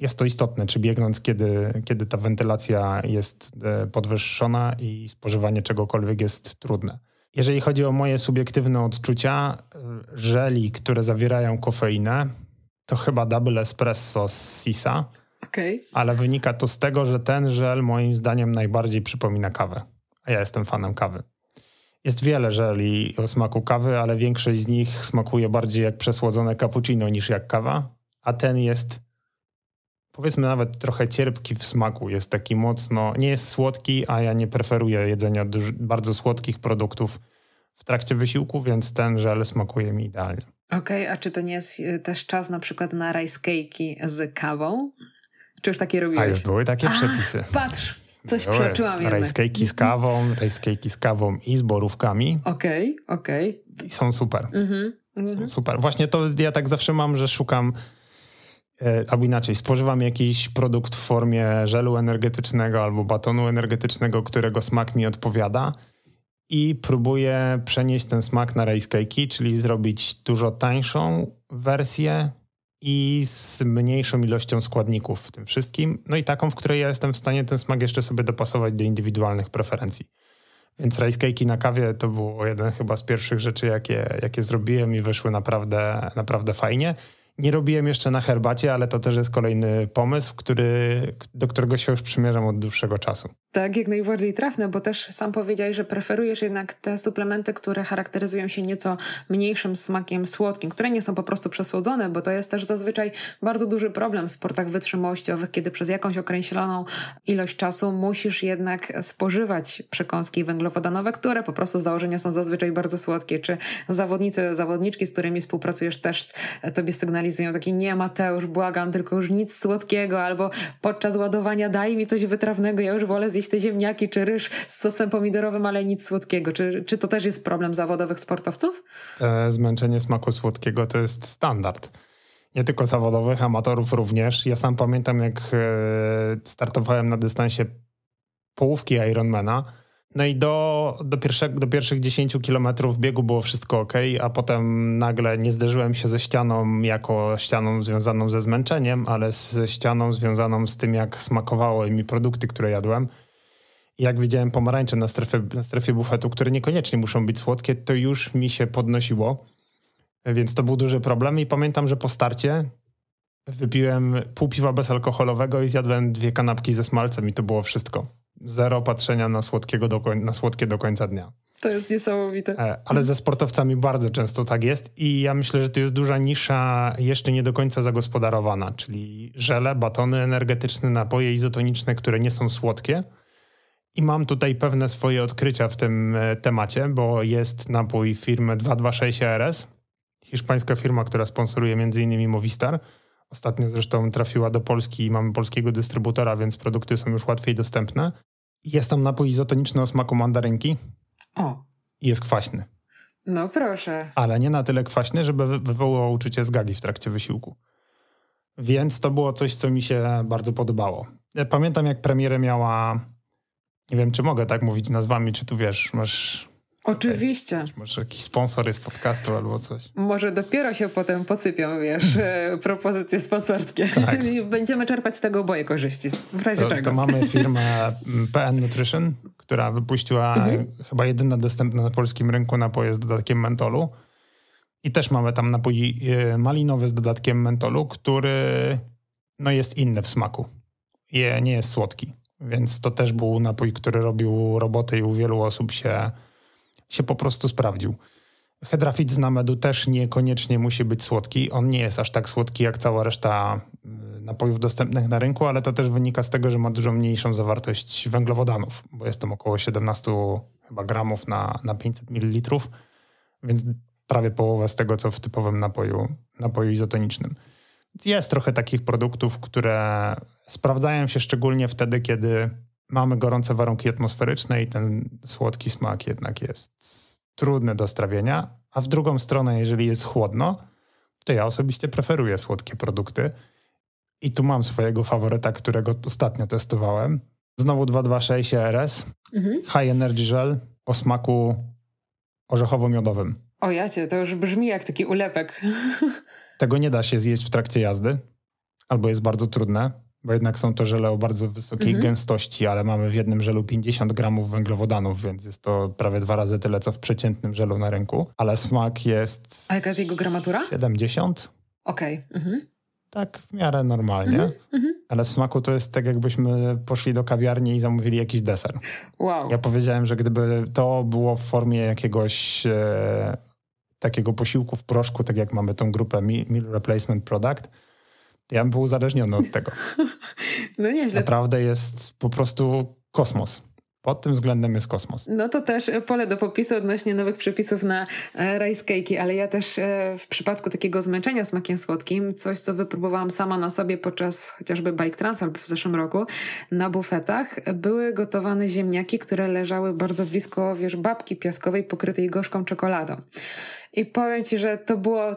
jest to istotne, czy biegnąc, kiedy, kiedy ta wentylacja jest e, podwyższona i spożywanie czegokolwiek jest trudne. Jeżeli chodzi o moje subiektywne odczucia, e, żeli, które zawierają kofeinę, to chyba double espresso z Sisa. Okay. Ale wynika to z tego, że ten żel moim zdaniem najbardziej przypomina kawę. A ja jestem fanem kawy. Jest wiele żeli o smaku kawy, ale większość z nich smakuje bardziej jak przesłodzone cappuccino niż jak kawa, a ten jest powiedzmy nawet trochę cierpki w smaku. Jest taki mocno, nie jest słodki, a ja nie preferuję jedzenia bardzo słodkich produktów w trakcie wysiłku, więc ten żel smakuje mi idealnie. Okej, okay, a czy to nie jest y, też czas na przykład na rice cake'i z kawą? Czy już takie robiłeś? A już były takie a, przepisy. Patrz, coś były. przeoczyłam jednak. Rice cake'i z kawą, rice cake'i z kawą i z borówkami. Okej, okay, okej. Okay. I są super. Mm -hmm, mm -hmm. Są mhm. super. Właśnie to ja tak zawsze mam, że szukam E, albo inaczej, spożywam jakiś produkt w formie żelu energetycznego albo batonu energetycznego, którego smak mi odpowiada i próbuję przenieść ten smak na race cake'i, czyli zrobić dużo tańszą wersję i z mniejszą ilością składników w tym wszystkim, no i taką, w której ja jestem w stanie ten smak jeszcze sobie dopasować do indywidualnych preferencji. Więc rice cake'i na kawie to było jeden chyba z pierwszych rzeczy, jakie, jakie zrobiłem i wyszły naprawdę, naprawdę fajnie. Nie robiłem jeszcze na herbacie, ale to też jest kolejny pomysł, który, do którego się już przymierzam od dłuższego czasu. Tak, jak najbardziej trafne, bo też sam powiedziałeś, że preferujesz jednak te suplementy, które charakteryzują się nieco mniejszym smakiem słodkim, które nie są po prostu przesłodzone, bo to jest też zazwyczaj bardzo duży problem w sportach wytrzymałościowych, kiedy przez jakąś określoną ilość czasu musisz jednak spożywać przekąski węglowodanowe, które po prostu z założenia są zazwyczaj bardzo słodkie. Czy zawodnicy, zawodniczki, z którymi współpracujesz, też tobie sygnalizują, sygnalizują taki nie Mateusz, błagam, tylko już nic słodkiego, albo podczas ładowania daj mi coś wytrawnego, ja już wolę zjeść te ziemniaki czy ryż z sosem pomidorowym, ale nic słodkiego. Czy, czy to też jest problem zawodowych sportowców? Te zmęczenie smaku słodkiego to jest standard nie tylko zawodowych, amatorów również. Ja sam pamiętam, jak e, startowałem na dystansie połówki Ironmana, no i do, do, do pierwszych 10 kilometrów biegu było wszystko ok, a potem nagle nie zderzyłem się ze ścianą jako ścianą związaną ze zmęczeniem, ale ze ścianą związaną z tym, jak smakowały mi produkty, które jadłem. Jak widziałem pomarańcze na strefie, na strefie bufetu, które niekoniecznie muszą być słodkie, to już mi się podnosiło, więc to był duży problem. I pamiętam, że po starcie wypiłem pół piwa bezalkoholowego i zjadłem dwie kanapki ze smalcem, i to było wszystko zero patrzenia na, słodkiego do, na słodkie do końca dnia. To jest niesamowite. E, ale ze sportowcami bardzo często tak jest i ja myślę, że to jest duża nisza jeszcze nie do końca zagospodarowana, czyli żele, batony energetyczne, napoje izotoniczne, które nie są słodkie. I mam tutaj pewne swoje odkrycia w tym e, temacie, bo jest napój firmy 226 RS, hiszpańska firma, która sponsoruje m.in. Movistar. Ostatnio zresztą trafiła do Polski i mamy polskiego dystrybutora, więc produkty są już łatwiej dostępne. Jest tam napój izotoniczny o smaku mandarynki. O. I jest kwaśny. No proszę. Ale nie na tyle kwaśny, żeby wywołał uczucie zgagi w trakcie wysiłku. Więc to było coś, co mi się bardzo podobało. Ja pamiętam, jak premierę miała. Nie wiem, czy mogę tak mówić nazwami, czy tu wiesz, masz Oczywiście. Okay. Może jakiś sponsor jest podcastu albo coś. Może dopiero się potem posypią, wiesz, <laughs> e, propozycje sponsorskie. Tak. <laughs> Będziemy czerpać z tego oboje korzyści, w razie to, czego. To mamy <laughs> firmę PN Nutrition, która wypuściła mhm. chyba jedyna dostępna na polskim rynku napoje z dodatkiem mentolu. I też mamy tam napój e, malinowy z dodatkiem mentolu, który no, jest inny w smaku. Je, nie jest słodki, więc to też był napój, który robił robotę i u wielu osób się się po prostu sprawdził. Hedrafit z Namedu też niekoniecznie musi być słodki. On nie jest aż tak słodki jak cała reszta y, napojów dostępnych na rynku, ale to też wynika z tego, że ma dużo mniejszą zawartość węglowodanów, bo jest tam około 17 chyba gramów na, na 500 ml, więc prawie połowa z tego, co w typowym napoju, napoju izotonicznym. Jest trochę takich produktów, które sprawdzają się szczególnie wtedy, kiedy mamy gorące warunki atmosferyczne i ten słodki smak jednak jest trudny do strawienia, a w drugą stronę, jeżeli jest chłodno, to ja osobiście preferuję słodkie produkty. I tu mam swojego faworyta, którego ostatnio testowałem. Znowu 226 e RS, mhm. High Energy Gel o smaku orzechowo-miodowym. O jacie, to już brzmi jak taki ulepek. <laughs> Tego nie da się zjeść w trakcie jazdy, albo jest bardzo trudne bo jednak są to żele o bardzo wysokiej mhm. gęstości, ale mamy w jednym żelu 50 gramów węglowodanów, więc jest to prawie dwa razy tyle, co w przeciętnym żelu na rynku. Ale smak jest... A jaka jest jego gramatura? 70. Okej. Okay. Mhm. Tak w miarę normalnie, mhm. mhm. ale w smaku to jest tak, jakbyśmy poszli do kawiarni i zamówili jakiś deser. Wow. Ja powiedziałem, że gdyby to było w formie jakiegoś e, takiego posiłku w proszku, tak jak mamy tą grupę Meal Replacement Product, ja bym był uzależniony od tego. <laughs> No nieźle. Naprawdę jest po prostu kosmos. Pod tym względem jest kosmos. No to też pole do popisu odnośnie nowych przepisów na e, rice cake'i, ale ja też e, w przypadku takiego zmęczenia smakiem słodkim, coś co wypróbowałam sama na sobie podczas chociażby Bike Trans albo w zeszłym roku na bufetach, były gotowane ziemniaki, które leżały bardzo blisko, wiesz, babki piaskowej pokrytej gorzką czekoladą. I powiem Ci, że to było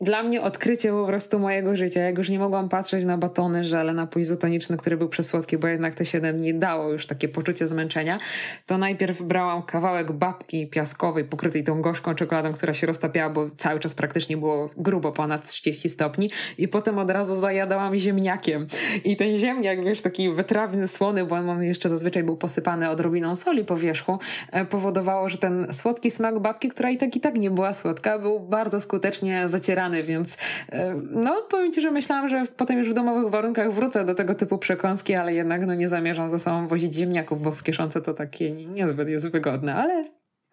dla mnie odkrycie po prostu mojego życia. Jak już nie mogłam patrzeć na batony, żele, napój izotoniczny, który był przesłodki, bo jednak te 7 nie dało już takie poczucie zmęczenia, to najpierw brałam kawałek babki piaskowej pokrytej tą gorzką czekoladą, która się roztapiała, bo cały czas praktycznie było grubo ponad 30 stopni i potem od razu zajadałam ziemniakiem. I ten ziemniak, wiesz, taki wytrawny, słony, bo on jeszcze zazwyczaj był posypany odrobiną soli po wierzchu, e, powodowało, że ten słodki smak babki, która i tak i tak nie była słodka, był bardzo skutecznie zacierany więc e, no powiem Ci, że myślałam, że potem już w domowych warunkach wrócę do tego typu przekąski, ale jednak no nie zamierzam ze sobą wozić ziemniaków, bo w kieszonce to takie niezbyt jest wygodne, ale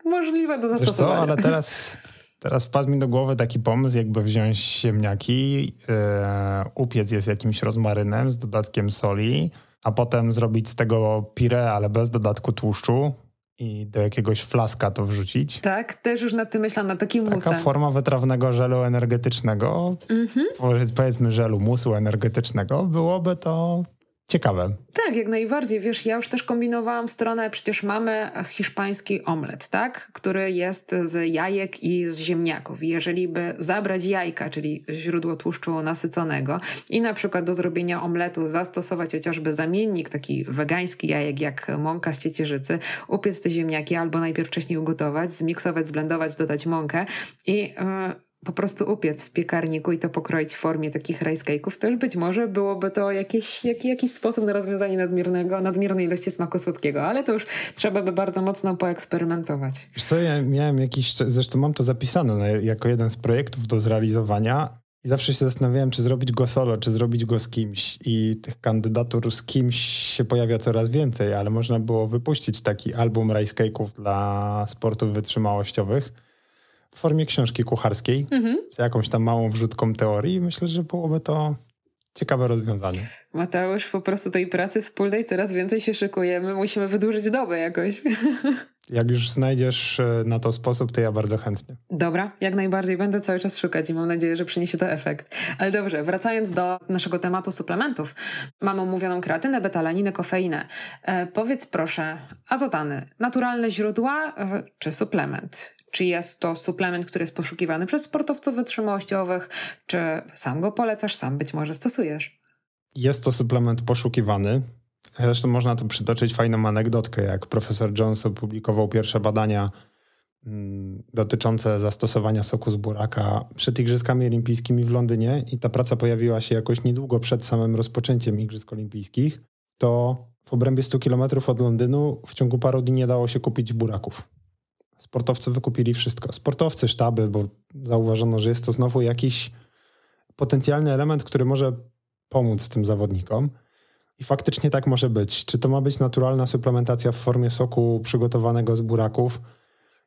możliwe do zastosowania. Wiesz co, ale <laughs> teraz... Teraz wpadł mi do głowy taki pomysł, jakby wziąć ziemniaki, yy, upiec je z jakimś rozmarynem, z dodatkiem soli, a potem zrobić z tego pire, ale bez dodatku tłuszczu i do jakiegoś flaska to wrzucić. Tak, też już nad tym myślałam, na taki mus. Taka forma wytrawnego żelu energetycznego, mm -hmm. powiedzmy żelu musu energetycznego, byłoby to ciekawe. Tak, jak najbardziej. Wiesz, ja już też kombinowałam stronę, przecież mamy hiszpański omlet, tak? Który jest z jajek i z ziemniaków. Jeżeli by zabrać jajka, czyli źródło tłuszczu nasyconego i na przykład do zrobienia omletu zastosować chociażby zamiennik taki wegański jajek jak mąka z ciecierzycy, upiec te ziemniaki albo najpierw wcześniej ugotować, zmiksować, zblendować, dodać mąkę i... Yy, po prostu upiec w piekarniku i to pokroić w formie takich rice to już być może byłoby to jakiś, jak, jakiś sposób na rozwiązanie nadmiernego, nadmiernej ilości smaku słodkiego, ale to już trzeba by bardzo mocno poeksperymentować. Wiesz co, ja miałem jakiś, zresztą mam to zapisane no, jako jeden z projektów do zrealizowania i zawsze się zastanawiałem, czy zrobić go solo, czy zrobić go z kimś i tych kandydatur z kimś się pojawia coraz więcej, ale można było wypuścić taki album rice dla sportów wytrzymałościowych w formie książki kucharskiej mhm. z jakąś tam małą wrzutką teorii. Myślę, że byłoby to ciekawe rozwiązanie. Mateusz, po prostu tej pracy wspólnej coraz więcej się szykujemy. Musimy wydłużyć dobę jakoś. <laughs> Jak już znajdziesz e, na to sposób, to ja bardzo chętnie. Dobra, jak najbardziej będę cały czas szukać i mam nadzieję, że przyniesie to efekt. Ale dobrze, wracając do naszego tematu suplementów. Mamy omówioną kreatynę, betalaninę, kofeinę. E, powiedz proszę, azotany, naturalne źródła czy suplement? czy jest to suplement, który jest poszukiwany przez sportowców wytrzymałościowych, czy sam go polecasz, sam być może stosujesz? Jest to suplement poszukiwany. Zresztą można tu przytoczyć fajną anegdotkę, jak profesor Jones opublikował pierwsze badania mm, dotyczące zastosowania soku z buraka przed Igrzyskami Olimpijskimi w Londynie i ta praca pojawiła się jakoś niedługo przed samym rozpoczęciem Igrzysk Olimpijskich, to w obrębie 100 km od Londynu w ciągu paru dni nie dało się kupić buraków. Sportowcy wykupili wszystko. Sportowcy, sztaby, bo zauważono, że jest to znowu jakiś potencjalny element, który może pomóc tym zawodnikom. I faktycznie tak może być. Czy to ma być naturalna suplementacja w formie soku przygotowanego z buraków,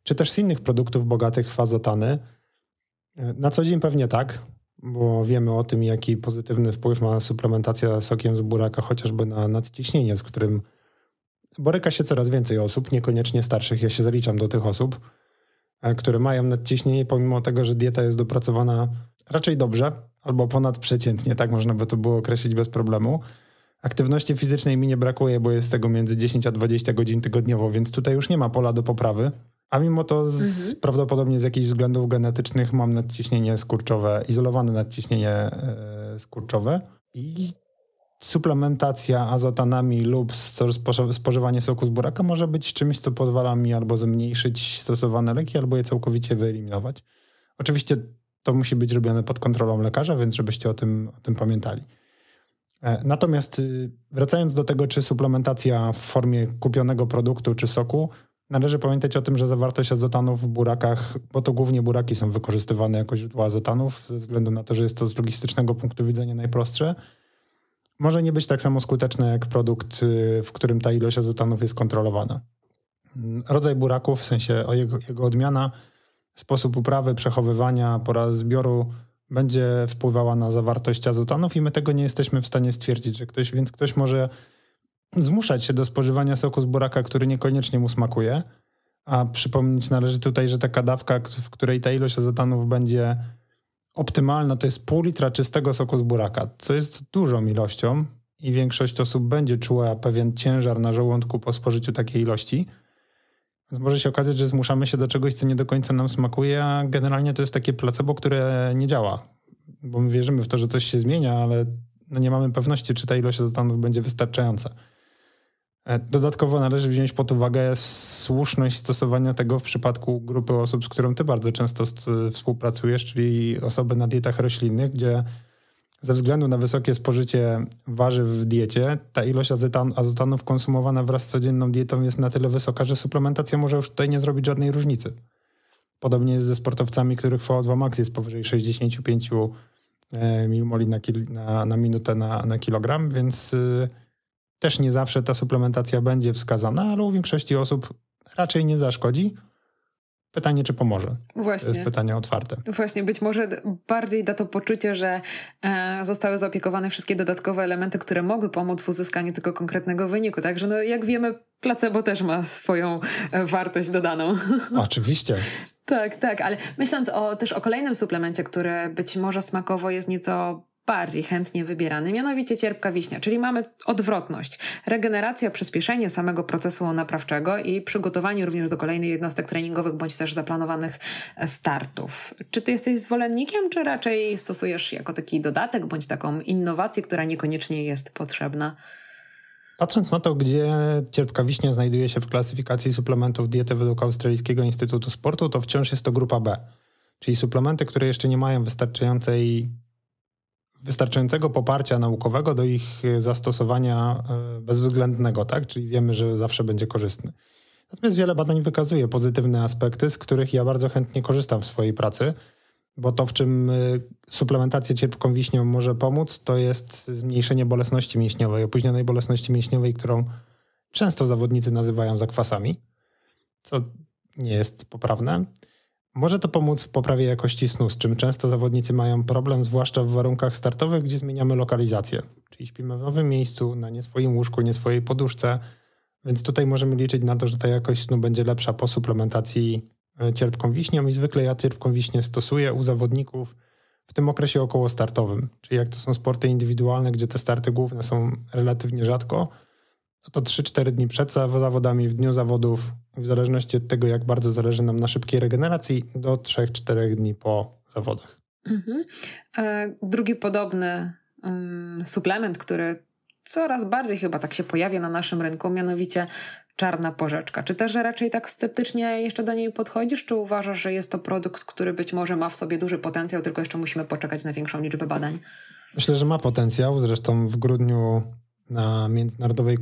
czy też z innych produktów bogatych w azotany? Na co dzień pewnie tak, bo wiemy o tym, jaki pozytywny wpływ ma suplementacja sokiem z buraka, chociażby na nadciśnienie, z którym boryka się coraz więcej osób, niekoniecznie starszych, ja się zaliczam do tych osób, e, które mają nadciśnienie, pomimo tego, że dieta jest dopracowana raczej dobrze albo ponadprzeciętnie, tak można by to było określić bez problemu. Aktywności fizycznej mi nie brakuje, bo jest tego między 10 a 20 godzin tygodniowo, więc tutaj już nie ma pola do poprawy. A mimo to z, mhm. prawdopodobnie z jakichś względów genetycznych mam nadciśnienie skurczowe, izolowane nadciśnienie e, skurczowe i suplementacja azotanami lub spożywanie soku z buraka może być czymś, co pozwala mi albo zmniejszyć stosowane leki, albo je całkowicie wyeliminować. Oczywiście to musi być robione pod kontrolą lekarza, więc żebyście o tym, o tym pamiętali. E, natomiast y, wracając do tego, czy suplementacja w formie kupionego produktu czy soku, należy pamiętać o tym, że zawartość azotanów w burakach, bo to głównie buraki są wykorzystywane jako źródło azotanów, ze względu na to, że jest to z logistycznego punktu widzenia najprostsze, może nie być tak samo skuteczne jak produkt, y, w którym ta ilość azotanów jest kontrolowana. Rodzaj buraków, w sensie jego, jego odmiana, sposób uprawy, przechowywania, pora zbioru będzie wpływała na zawartość azotanów i my tego nie jesteśmy w stanie stwierdzić, że ktoś, więc ktoś może zmuszać się do spożywania soku z buraka, który niekoniecznie mu smakuje, a przypomnieć należy tutaj, że taka dawka, w której ta ilość azotanów będzie optymalna to jest pół litra czystego soku z buraka, co jest dużą ilością i większość osób będzie czuła pewien ciężar na żołądku po spożyciu takiej ilości. Więc może się okazać, że zmuszamy się do czegoś, co nie do końca nam smakuje, a generalnie to jest takie placebo, które nie działa. Bo my wierzymy w to, że coś się zmienia, ale no nie mamy pewności, czy ta ilość azotanów będzie wystarczająca. E, dodatkowo należy wziąć pod uwagę słuszność stosowania tego w przypadku grupy osób, z którą ty bardzo często e, współpracujesz, czyli osoby na dietach roślinnych, gdzie ze względu na wysokie spożycie warzyw w diecie, ta ilość azotanów konsumowana wraz z codzienną dietą jest na tyle wysoka, że suplementacja może już tutaj nie zrobić żadnej różnicy. Podobnie jest ze sportowcami, których VO2 max jest powyżej 65 e, mmol na, na, na minutę na, na kilogram, więc... Yy, też nie zawsze ta suplementacja będzie wskazana, ale u większości osób raczej nie zaszkodzi. Pytanie, czy pomoże. Właśnie. To jest pytanie otwarte. Właśnie, być może bardziej da to poczucie, że e, zostały zaopiekowane wszystkie dodatkowe elementy, które mogły pomóc w uzyskaniu tego konkretnego wyniku. Także, no, jak wiemy, placebo też ma swoją e, wartość dodaną. <laughs> Oczywiście. tak, tak, ale myśląc o, też o kolejnym suplemencie, który być może smakowo jest nieco bardziej chętnie wybierany, mianowicie cierpka wiśnia, czyli mamy odwrotność. Regeneracja, przyspieszenie samego procesu naprawczego i przygotowanie również do kolejnych jednostek treningowych bądź też zaplanowanych e, startów. Czy ty jesteś zwolennikiem, czy raczej stosujesz jako taki dodatek bądź taką innowację, która niekoniecznie jest potrzebna? Patrząc na to, gdzie cierpka wiśnia znajduje się w klasyfikacji suplementów diety według Australijskiego Instytutu Sportu, to wciąż jest to grupa B, czyli suplementy, które jeszcze nie mają wystarczającej wystarczającego poparcia naukowego do ich e, zastosowania e, bezwzględnego, tak? czyli wiemy, że zawsze będzie korzystny. Natomiast wiele badań wykazuje pozytywne aspekty, z których ja bardzo chętnie korzystam w swojej pracy, bo to, w czym e, suplementacja cierpką wiśnią może pomóc, to jest zmniejszenie bolesności mięśniowej, opóźnionej bolesności mięśniowej, którą często zawodnicy nazywają zakwasami, co nie jest poprawne. Może to pomóc w poprawie jakości snu, z czym często zawodnicy mają problem, zwłaszcza w warunkach startowych, gdzie zmieniamy lokalizację. Czyli śpimy w nowym miejscu, na nie swoim łóżku, nie swojej poduszce, więc tutaj możemy liczyć na to, że ta jakość snu będzie lepsza po suplementacji e, cierpką wiśnią i zwykle ja cierpką wiśnię stosuję u zawodników w tym okresie około startowym. Czyli jak to są sporty indywidualne, gdzie te starty główne są relatywnie rzadko, no to 3-4 dni przed zawodami, w dniu zawodów, w zależności od tego, jak bardzo zależy nam na szybkiej regeneracji, do 3-4 dni po zawodach. Mhm. E, drugi podobny um, suplement, który coraz bardziej chyba tak się pojawia na naszym rynku, mianowicie czarna porzeczka. Czy też raczej tak sceptycznie jeszcze do niej podchodzisz, czy uważasz, że jest to produkt, który być może ma w sobie duży potencjał, tylko jeszcze musimy poczekać na większą liczbę badań? Myślę, że ma potencjał. Zresztą w grudniu na Międzynarodowej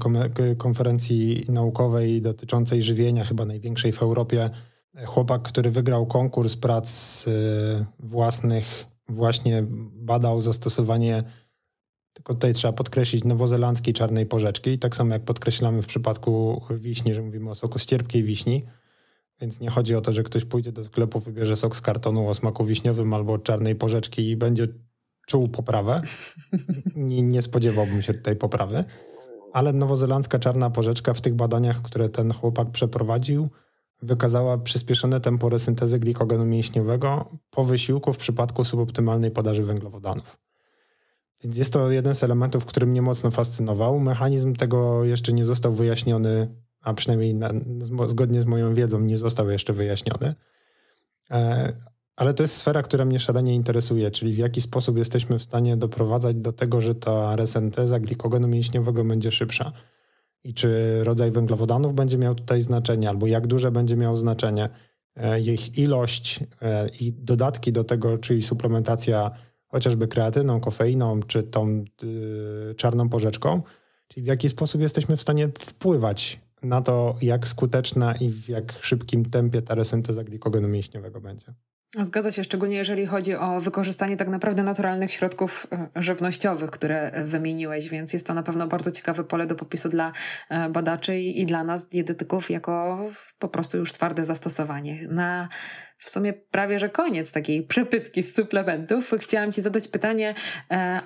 Konferencji Naukowej dotyczącej żywienia, chyba największej w Europie, chłopak, który wygrał konkurs prac y, własnych, właśnie badał zastosowanie, tylko tutaj trzeba podkreślić, nowozelandzkiej czarnej porzeczki, tak samo jak podkreślamy w przypadku wiśni, że mówimy o soku z cierpkiej wiśni, więc nie chodzi o to, że ktoś pójdzie do sklepu, wybierze sok z kartonu o smaku wiśniowym albo czarnej porzeczki i będzie czuł poprawę. Nie, nie spodziewałbym się tej poprawy. Ale nowozelandzka czarna porzeczka w tych badaniach, które ten chłopak przeprowadził, wykazała przyspieszone tempo resyntezy glikogenu mięśniowego po wysiłku w przypadku suboptymalnej podaży węglowodanów. Więc jest to jeden z elementów, który mnie mocno fascynował. Mechanizm tego jeszcze nie został wyjaśniony, a przynajmniej na, zgodnie z moją wiedzą nie został jeszcze wyjaśniony. E, ale to jest sfera, która mnie szalenie interesuje, czyli w jaki sposób jesteśmy w stanie doprowadzać do tego, że ta resenteza glikogenu mięśniowego będzie szybsza. I czy rodzaj węglowodanów będzie miał tutaj znaczenie, albo jak duże będzie miało znaczenie e, ich ilość e, i dodatki do tego, czyli suplementacja chociażby kreatyną, kofeiną czy tą e, czarną porzeczką, czyli w jaki sposób jesteśmy w stanie wpływać na to, jak skuteczna i w jak szybkim tempie ta resynteza glikogenu mięśniowego będzie. Zgadza się, szczególnie jeżeli chodzi o wykorzystanie tak naprawdę naturalnych środków e, żywnościowych, które e, wymieniłeś, więc jest to na pewno bardzo ciekawe pole do popisu dla e, badaczy i dla nas, dietetyków, jako po prostu już twarde zastosowanie. Na w sumie prawie że koniec takiej przepytki z suplementów. Chciałam Ci zadać pytanie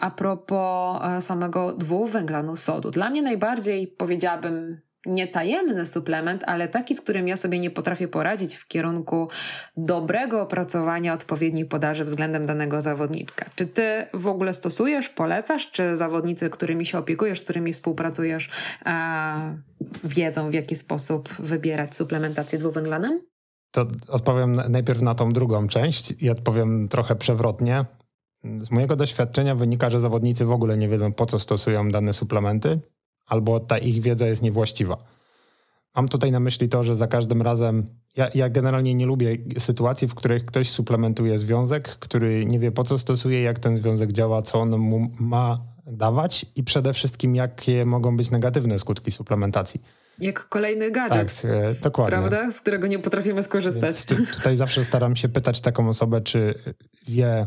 a propos samego dwuwęglanu sodu. Dla mnie najbardziej powiedziałabym nie tajemny suplement, ale taki, z którym ja sobie nie potrafię poradzić w kierunku dobrego opracowania odpowiedniej podaży względem danego zawodniczka. Czy ty w ogóle stosujesz, polecasz, czy zawodnicy, którymi się opiekujesz, z którymi współpracujesz, wiedzą w jaki sposób wybierać suplementację dwuwęglanem? To odpowiem najpierw na tą drugą część i odpowiem trochę przewrotnie. Z mojego doświadczenia wynika, że zawodnicy w ogóle nie wiedzą, po co stosują dane suplementy albo ta ich wiedza jest niewłaściwa. Mam tutaj na myśli to, że za każdym razem ja, ja, generalnie nie lubię sytuacji, w których ktoś suplementuje związek, który nie wie po co stosuje, jak ten związek działa, co on mu ma dawać i przede wszystkim jakie mogą być negatywne skutki suplementacji. Jak kolejny gadżet. Tak, e, dokładnie. Prawda? Z którego nie potrafimy skorzystać. tutaj zawsze staram się pytać taką osobę, czy wie,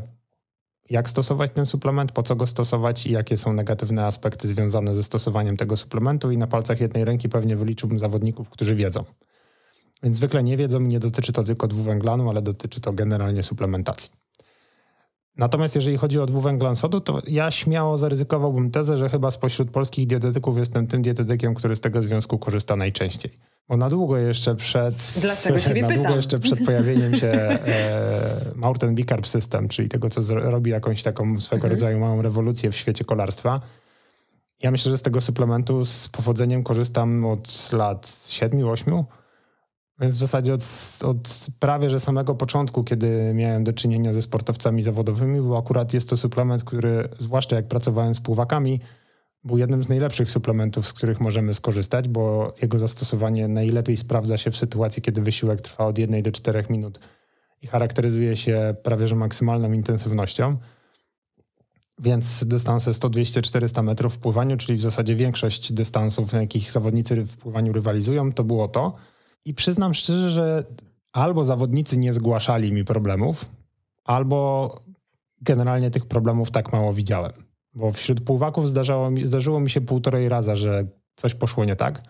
jak stosować ten suplement, po co go stosować i jakie są negatywne aspekty związane ze stosowaniem tego suplementu. I na palcach jednej ręki pewnie wyliczyłbym zawodników, którzy wiedzą. Więc zwykle nie wiedzą, nie dotyczy to tylko dwuwęglanu, ale dotyczy to generalnie suplementacji. Natomiast jeżeli chodzi o dwuwęglan sodu, to ja śmiało zaryzykowałbym tezę, że chyba spośród polskich dietetyków jestem tym dietetykiem, który z tego związku korzysta najczęściej. Bo na długo jeszcze przed. Dlatego ciebie na pytam. długo jeszcze przed pojawieniem się e, Mountain Bicarb System, czyli tego, co robi jakąś taką swego mhm. rodzaju małą rewolucję w świecie kolarstwa. Ja myślę, że z tego suplementu z powodzeniem korzystam od lat 7-8. Więc w zasadzie od, od, prawie że samego początku, kiedy miałem do czynienia ze sportowcami zawodowymi, bo akurat jest to suplement, który, zwłaszcza jak pracowałem z pływakami, był jednym z najlepszych suplementów, z których możemy skorzystać, bo jego zastosowanie najlepiej sprawdza się w sytuacji, kiedy wysiłek trwa od 1 do 4 minut i charakteryzuje się prawie że maksymalną intensywnością. Więc dystanse 100, 200, 400 metrów w pływaniu, czyli w zasadzie większość dystansów, na jakich zawodnicy w pływaniu rywalizują, to było to. I przyznam szczerze, że albo zawodnicy nie zgłaszali mi problemów, albo generalnie tych problemów tak mało widziałem. Bo wśród pływaków zdarzało mi, zdarzyło mi się półtorej raza, że coś poszło nie tak.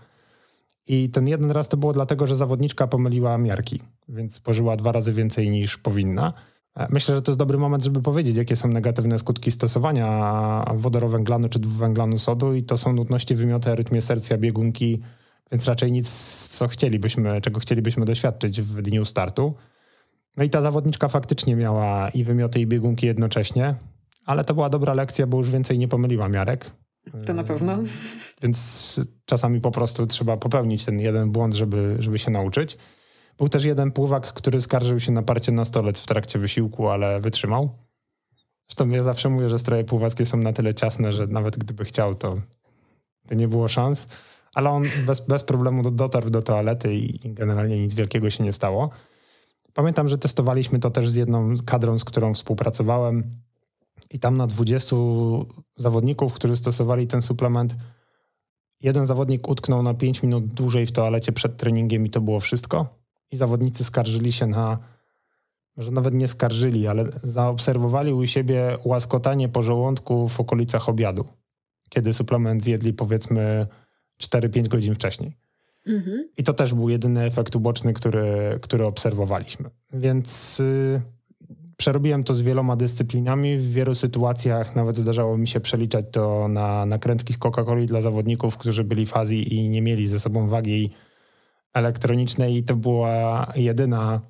I ten jeden raz to było dlatego, że zawodniczka pomyliła miarki, więc spożyła dwa razy więcej niż powinna. E, myślę, że to jest dobry moment, żeby powiedzieć, jakie są negatywne skutki stosowania wodorowęglanu czy dwuwęglanu sodu i to są nudności, wymioty, arytmie serca, biegunki, więc raczej nic, co chcielibyśmy, czego chcielibyśmy doświadczyć w dniu startu. No i ta zawodniczka faktycznie miała i wymioty, i biegunki jednocześnie ale to była dobra lekcja, bo już więcej nie pomyliła miarek. To na pewno. Więc czasami po prostu trzeba popełnić ten jeden błąd, żeby, żeby się nauczyć. Był też jeden pływak, który skarżył się na parcie na stolec w trakcie wysiłku, ale wytrzymał. Zresztą ja zawsze mówię, że stroje pływackie są na tyle ciasne, że nawet gdyby chciał, to, to nie było szans. Ale on bez, bez problemu dotarł do toalety i generalnie nic wielkiego się nie stało. Pamiętam, że testowaliśmy to też z jedną kadrą, z którą współpracowałem. I tam na 20 zawodników, którzy stosowali ten suplement, jeden zawodnik utknął na 5 minut dłużej w toalecie przed treningiem i to było wszystko. I zawodnicy skarżyli się na, że nawet nie skarżyli, ale zaobserwowali u siebie łaskotanie po żołądku w okolicach obiadu, kiedy suplement zjedli powiedzmy 4-5 godzin wcześniej. Mhm. I to też był jedyny efekt uboczny, który, który obserwowaliśmy. Więc. Yy Przerobiłem to z wieloma dyscyplinami. W wielu sytuacjach nawet zdarzało mi się przeliczać to na nakrętki z Coca-Coli dla zawodników, którzy byli w Azji i nie mieli ze sobą wagi elektronicznej i to była jedyna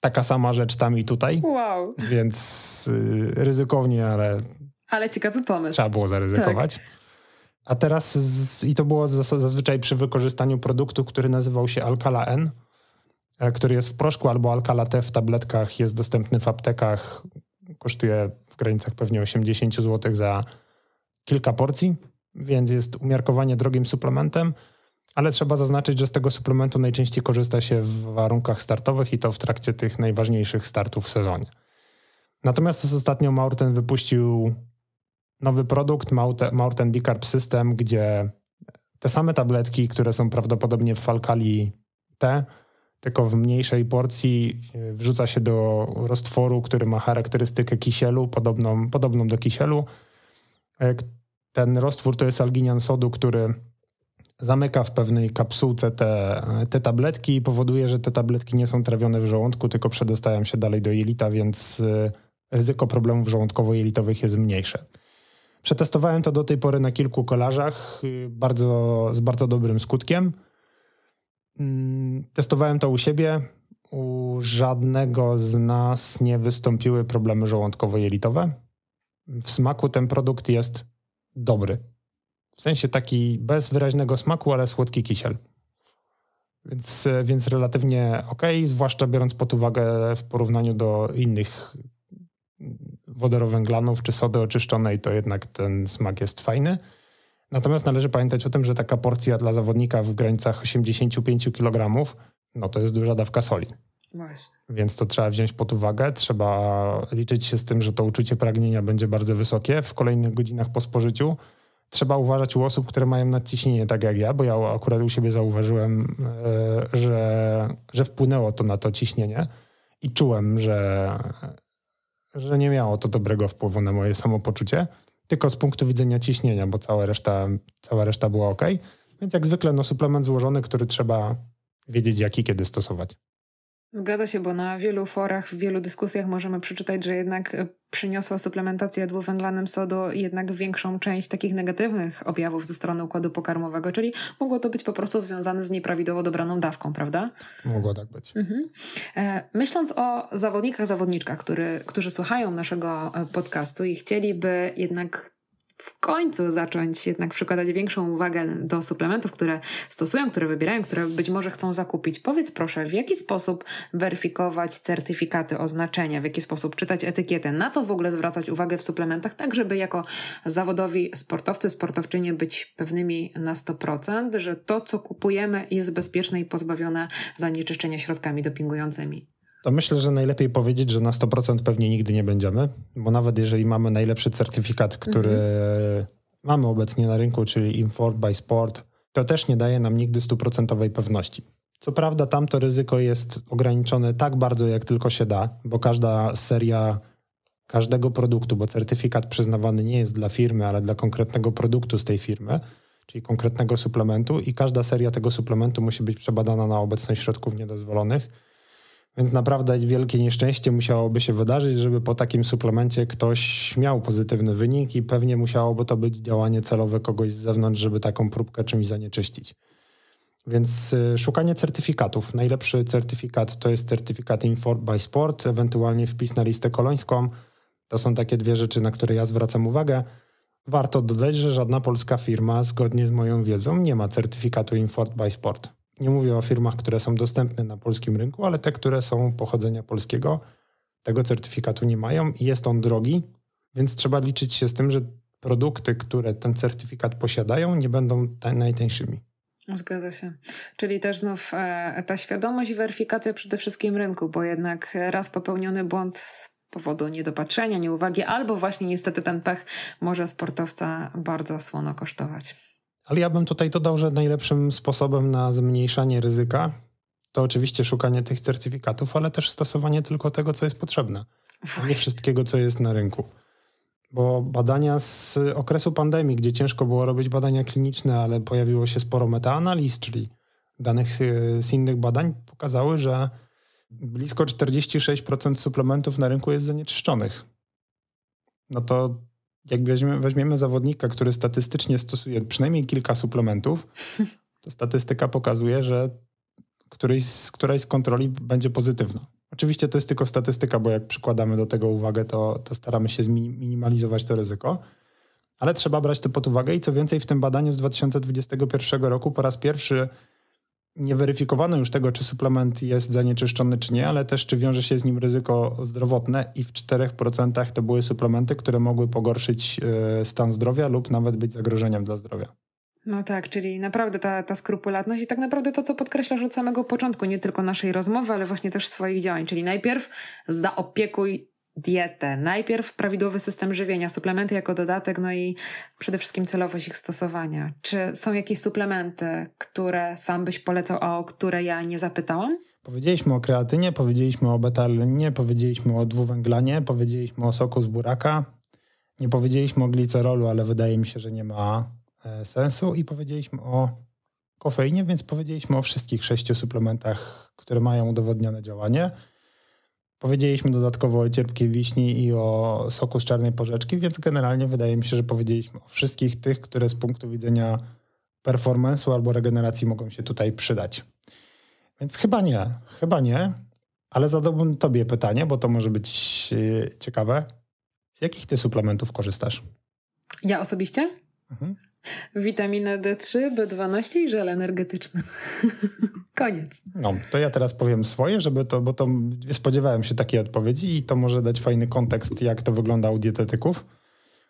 taka sama rzecz tam i tutaj. Wow. Więc y, ryzykownie, ale... Ale ciekawy pomysł. Trzeba było zaryzykować. Tak. A teraz, z, i to było zazwyczaj przy wykorzystaniu produktu, który nazywał się Alcala N E, który jest w proszku, albo Alcala T w tabletkach, jest dostępny w aptekach, kosztuje w granicach pewnie 80 zł za kilka porcji, więc jest umiarkowanie drogim suplementem, ale trzeba zaznaczyć, że z tego suplementu najczęściej korzysta się w warunkach startowych i to w trakcie tych najważniejszych startów w sezonie. Natomiast ostatnio Maurten wypuścił nowy produkt, Maurten Bicarb System, gdzie te same tabletki, które są prawdopodobnie w Falkali T, tylko w mniejszej porcji e, wrzuca się do roztworu, który ma charakterystykę kisielu, podobną, podobną do kisielu. E, ten roztwór to jest alginian sodu, który zamyka w pewnej kapsułce te, e, te tabletki i powoduje, że te tabletki nie są trawione w żołądku, tylko przedostają się dalej do jelita, więc ryzyko problemów żołądkowo-jelitowych jest mniejsze. Przetestowałem to do tej pory na kilku kolarzach y, bardzo, z bardzo dobrym skutkiem – Mm, testowałem to u siebie. U żadnego z nas nie wystąpiły problemy żołądkowo-jelitowe. W smaku ten produkt jest dobry. W sensie taki bez wyraźnego smaku, ale słodki kisiel. Więc, więc relatywnie ok, zwłaszcza biorąc pod uwagę w porównaniu do innych wodorowęglanów czy sody oczyszczonej, to jednak ten smak jest fajny. Natomiast należy pamiętać o tym, że taka porcja dla zawodnika w granicach 85 kg, no to jest duża dawka soli. Więc to trzeba wziąć pod uwagę, trzeba liczyć się z tym, że to uczucie pragnienia będzie bardzo wysokie w kolejnych godzinach po spożyciu. Trzeba uważać u osób, które mają nadciśnienie, tak jak ja, bo ja akurat u siebie zauważyłem, e, że, że wpłynęło to na to ciśnienie i czułem, że, że nie miało to dobrego wpływu na moje samopoczucie tylko z punktu widzenia ciśnienia, bo cała reszta, cała reszta była ok. Więc jak zwykle no, suplement złożony, który trzeba wiedzieć, jaki kiedy stosować. Zgadza się, bo na wielu forach, w wielu dyskusjach możemy przeczytać, że jednak e, przyniosła suplementacja dwuwęglanem sodu jednak większą część takich negatywnych objawów ze strony układu pokarmowego, czyli mogło to być po prostu związane z nieprawidłowo dobraną dawką, prawda? Mogło tak być. Mhm. E, myśląc o zawodnikach, zawodniczkach, który, którzy słuchają naszego e, podcastu i chcieliby jednak w końcu zacząć jednak przykładać większą uwagę do suplementów, które stosują, które wybierają, które być może chcą zakupić. Powiedz proszę, w jaki sposób weryfikować certyfikaty oznaczenia, w jaki sposób czytać etykietę, na co w ogóle zwracać uwagę w suplementach, tak żeby jako zawodowi sportowcy, sportowczynie być pewnymi na 100%, że to, co kupujemy jest bezpieczne i pozbawione zanieczyszczenia środkami dopingującymi. To myślę, że najlepiej powiedzieć, że na 100% pewnie nigdy nie będziemy, bo nawet jeżeli mamy najlepszy certyfikat, który mhm. mamy obecnie na rynku, czyli Import by Sport, to też nie daje nam nigdy stuprocentowej pewności. Co prawda, tamto ryzyko jest ograniczone tak bardzo, jak tylko się da, bo każda seria każdego produktu, bo certyfikat przyznawany nie jest dla firmy, ale dla konkretnego produktu z tej firmy, czyli konkretnego suplementu, i każda seria tego suplementu musi być przebadana na obecność środków niedozwolonych więc naprawdę wielkie nieszczęście musiałoby się wydarzyć, żeby po takim suplemencie ktoś miał pozytywny wynik i pewnie musiałoby to być działanie celowe kogoś z zewnątrz, żeby taką próbkę czymś zanieczyścić. Więc y, szukanie certyfikatów. Najlepszy certyfikat to jest certyfikat Inform by Sport, ewentualnie wpis na listę kolońską. To są takie dwie rzeczy, na które ja zwracam uwagę. Warto dodać, że żadna polska firma, zgodnie z moją wiedzą, nie ma certyfikatu Inform by Sport nie mówię o firmach, które są dostępne na polskim rynku, ale te, które są pochodzenia polskiego, tego certyfikatu nie mają i jest on drogi, więc trzeba liczyć się z tym, że produkty, które ten certyfikat posiadają, nie będą najtańszymi. Zgadza się. Czyli też znów e, ta świadomość i weryfikacja przede wszystkim rynku, bo jednak raz popełniony błąd z powodu niedopatrzenia, nieuwagi albo właśnie niestety ten pech może sportowca bardzo słono kosztować. Ale ja bym tutaj dodał, że najlepszym sposobem na zmniejszanie ryzyka to oczywiście szukanie tych certyfikatów, ale też stosowanie tylko tego, co jest potrzebne, nie wszystkiego, co jest na rynku. Bo badania z okresu pandemii, gdzie ciężko było robić badania kliniczne, ale pojawiło się sporo metaanaliz, czyli danych z innych badań, pokazały, że blisko 46% suplementów na rynku jest zanieczyszczonych. No to jak weźmiemy, weźmiemy zawodnika, który statystycznie stosuje przynajmniej kilka suplementów, to statystyka pokazuje, że któryś z, któraś z kontroli będzie pozytywna. Oczywiście to jest tylko statystyka, bo jak przykładamy do tego uwagę, to, to staramy się zminimalizować to ryzyko. Ale trzeba brać to pod uwagę i co więcej, w tym badaniu z 2021 roku po raz pierwszy nie weryfikowano już tego, czy suplement jest zanieczyszczony, czy nie, ale też czy wiąże się z nim ryzyko zdrowotne i w 4% to były suplementy, które mogły pogorszyć e, stan zdrowia lub nawet być zagrożeniem dla zdrowia. No tak, czyli naprawdę ta, ta skrupulatność i tak naprawdę to, co podkreślasz od samego początku, nie tylko naszej rozmowy, ale właśnie też swoich działań. Czyli najpierw zaopiekuj dietę. Najpierw prawidłowy system żywienia, suplementy jako dodatek, no i przede wszystkim celowość ich stosowania. Czy są jakieś suplementy, które sam byś polecał, a o które ja nie zapytałam? Powiedzieliśmy o kreatynie, powiedzieliśmy o betalynie, powiedzieliśmy o dwuwęglanie, powiedzieliśmy o soku z buraka, nie powiedzieliśmy o glicerolu, ale wydaje mi się, że nie ma e, sensu i powiedzieliśmy o kofeinie, więc powiedzieliśmy o wszystkich sześciu suplementach, które mają udowodnione działanie. Powiedzieliśmy dodatkowo o cierpkiej wiśni i o soku z czarnej porzeczki, więc generalnie wydaje mi się, że powiedzieliśmy o wszystkich tych, które z punktu widzenia performance'u albo regeneracji mogą się tutaj przydać. Więc chyba nie, chyba nie, ale zadałbym tobie pytanie, bo to może być e, ciekawe. Z jakich ty suplementów korzystasz? Ja osobiście? Mhm witaminę D3, B12 i żel energetyczny. <laughs> Koniec. No, to ja teraz powiem swoje, żeby to, bo to spodziewałem się takiej odpowiedzi i to może dać fajny kontekst, jak to wygląda u dietetyków,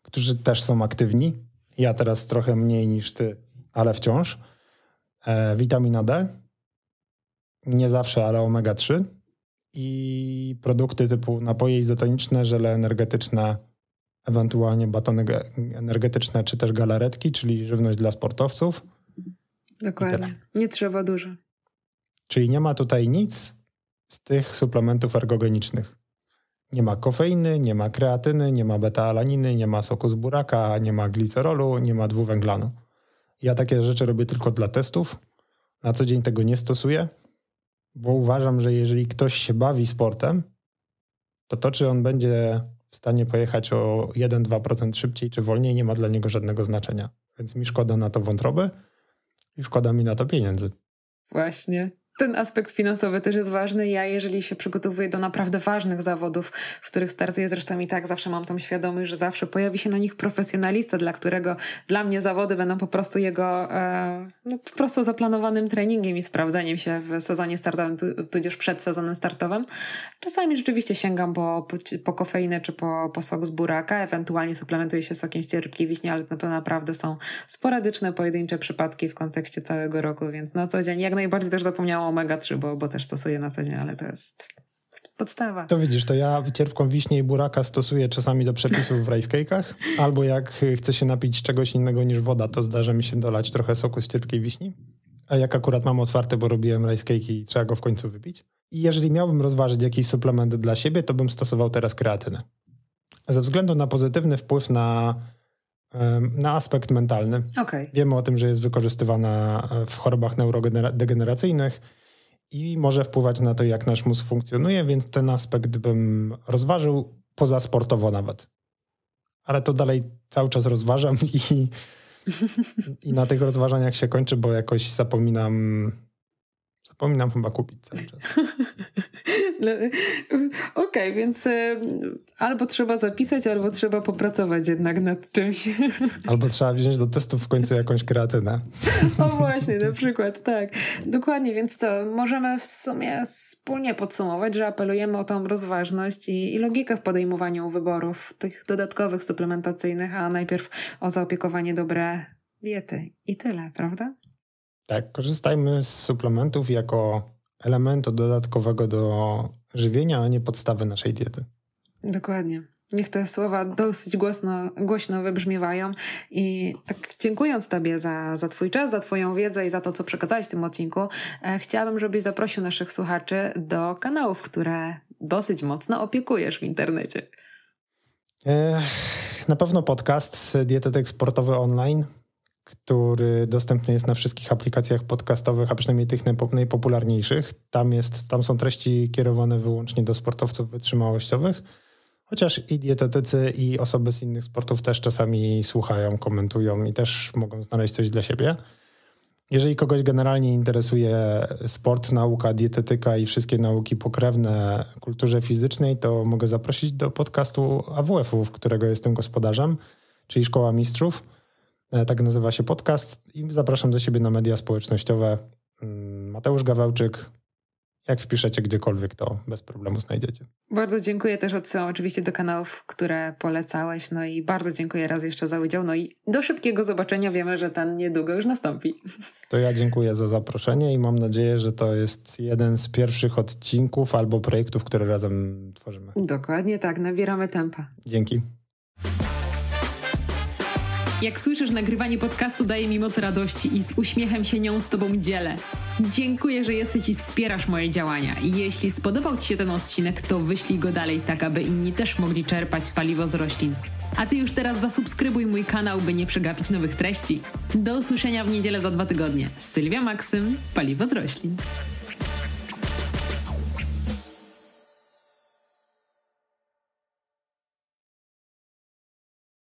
którzy też są aktywni. Ja teraz trochę mniej niż ty, ale wciąż. E, witamina D, nie zawsze, ale omega-3 i produkty typu napoje izotoniczne, żele energetyczne, ewentualnie batony energetyczne, czy też galaretki, czyli żywność dla sportowców. Dokładnie. Nie trzeba dużo. Czyli nie ma tutaj nic z tych suplementów ergogenicznych. Nie ma kofeiny, nie ma kreatyny, nie ma beta-alaniny, nie ma soku z buraka, nie ma glicerolu, nie ma dwuwęglanu. Ja takie rzeczy robię tylko dla testów. Na co dzień tego nie stosuję, bo uważam, że jeżeli ktoś się bawi sportem, to to, czy on będzie w stanie pojechać o 1-2% szybciej czy wolniej, nie ma dla niego żadnego znaczenia. Więc mi szkoda na to wątroby i szkoda mi na to pieniędzy. Właśnie ten aspekt finansowy też jest ważny. Ja, jeżeli się przygotowuję do naprawdę ważnych zawodów, w których startuję, zresztą i tak zawsze mam tą świadomość, że zawsze pojawi się na nich profesjonalista, dla którego dla mnie zawody będą po prostu jego e, no, po prostu zaplanowanym treningiem i sprawdzaniem się w sezonie startowym, tudzież przed sezonem startowym. Czasami rzeczywiście sięgam po, po, po kofeinę czy po, po sok z buraka, ewentualnie suplementuję się sokiem z cierpki wiśni, ale no to naprawdę są sporadyczne, pojedyncze przypadki w kontekście całego roku, więc na co dzień jak najbardziej też zapomniałam omega-3, bo, bo też stosuję na co dzień, ale to jest podstawa. To widzisz, to ja cierpką wiśnię i buraka stosuję czasami do przepisów w ricecake'ach, albo jak chcę się napić czegoś innego niż woda, to zdarza mi się dolać trochę soku z cierpkiej wiśni. A jak akurat mam otwarte, bo robiłem ricecake'i i trzeba go w końcu wypić. I jeżeli miałbym rozważyć jakiś suplement dla siebie, to bym stosował teraz kreatynę. Ze względu na pozytywny wpływ na na aspekt mentalny. Okay. Wiemy o tym, że jest wykorzystywana e, w chorobach neurodegeneracyjnych i może wpływać na to, jak nasz mózg funkcjonuje, więc ten aspekt bym rozważył poza sportowo nawet. Ale to dalej cały czas rozważam i, <laughs> i na tych rozważaniach się kończy, bo jakoś zapominam Zapominam chyba kupić cały czas. <laughs> No, okej, okay, więc e, albo trzeba zapisać, albo trzeba popracować jednak nad czymś. <laughs> albo trzeba wziąć do testów w końcu jakąś kreatynę. <laughs> o właśnie, na przykład, tak. Dokładnie, więc to możemy w sumie wspólnie podsumować, że apelujemy o tą rozważność i, i logikę w podejmowaniu wyborów tych dodatkowych suplementacyjnych, a najpierw o zaopiekowanie dobre diety. I tyle, prawda? Tak, korzystajmy z suplementów jako elementu dodatkowego do żywienia, a nie podstawy naszej diety. Dokładnie. Niech te słowa dosyć głośno, głośno wybrzmiewają. I tak dziękując Tobie za, za Twój czas, za Twoją wiedzę i za to, co przekazałeś w tym odcinku, e, chciałabym, żebyś zaprosił naszych słuchaczy do kanałów, które dosyć mocno opiekujesz w internecie. E, na pewno podcast Dietetyk Sportowy Online który dostępny jest na wszystkich aplikacjach podcastowych, a przynajmniej tych najpopularniejszych. Tam, jest, tam są treści kierowane wyłącznie do sportowców wytrzymałościowych, chociaż i dietetycy, i osoby z innych sportów też czasami słuchają, komentują i też mogą znaleźć coś dla siebie. Jeżeli kogoś generalnie interesuje sport, nauka, dietetyka i wszystkie nauki pokrewne kulturze fizycznej, to mogę zaprosić do podcastu AWF-u, którego jestem gospodarzem, czyli Szkoła Mistrzów E, tak nazywa się podcast i zapraszam do siebie na media społecznościowe. Mm, Mateusz Gawałczyk. Jak wpiszecie gdziekolwiek, to bez problemu znajdziecie. Bardzo dziękuję też odsyłam oczywiście do kanałów, które polecałeś. No i bardzo dziękuję raz jeszcze za udział. No i do szybkiego zobaczenia. Wiemy, że ten niedługo już nastąpi. To ja dziękuję za zaproszenie i mam nadzieję, że to jest jeden z pierwszych odcinków albo projektów, które razem tworzymy. Dokładnie tak, nabieramy tempa. Dzięki. Jak słyszysz, nagrywanie podcastu daje mi moc radości i z uśmiechem się nią z Tobą dzielę. Dziękuję, że jesteś i wspierasz moje działania. jeśli spodobał Ci się ten odcinek, to wyślij go dalej tak, aby inni też mogli czerpać paliwo z roślin. A Ty już teraz zasubskrybuj mój kanał, by nie przegapić nowych treści. Do usłyszenia w niedzielę za dwa tygodnie. Sylwia Maksym, Paliwo z roślin.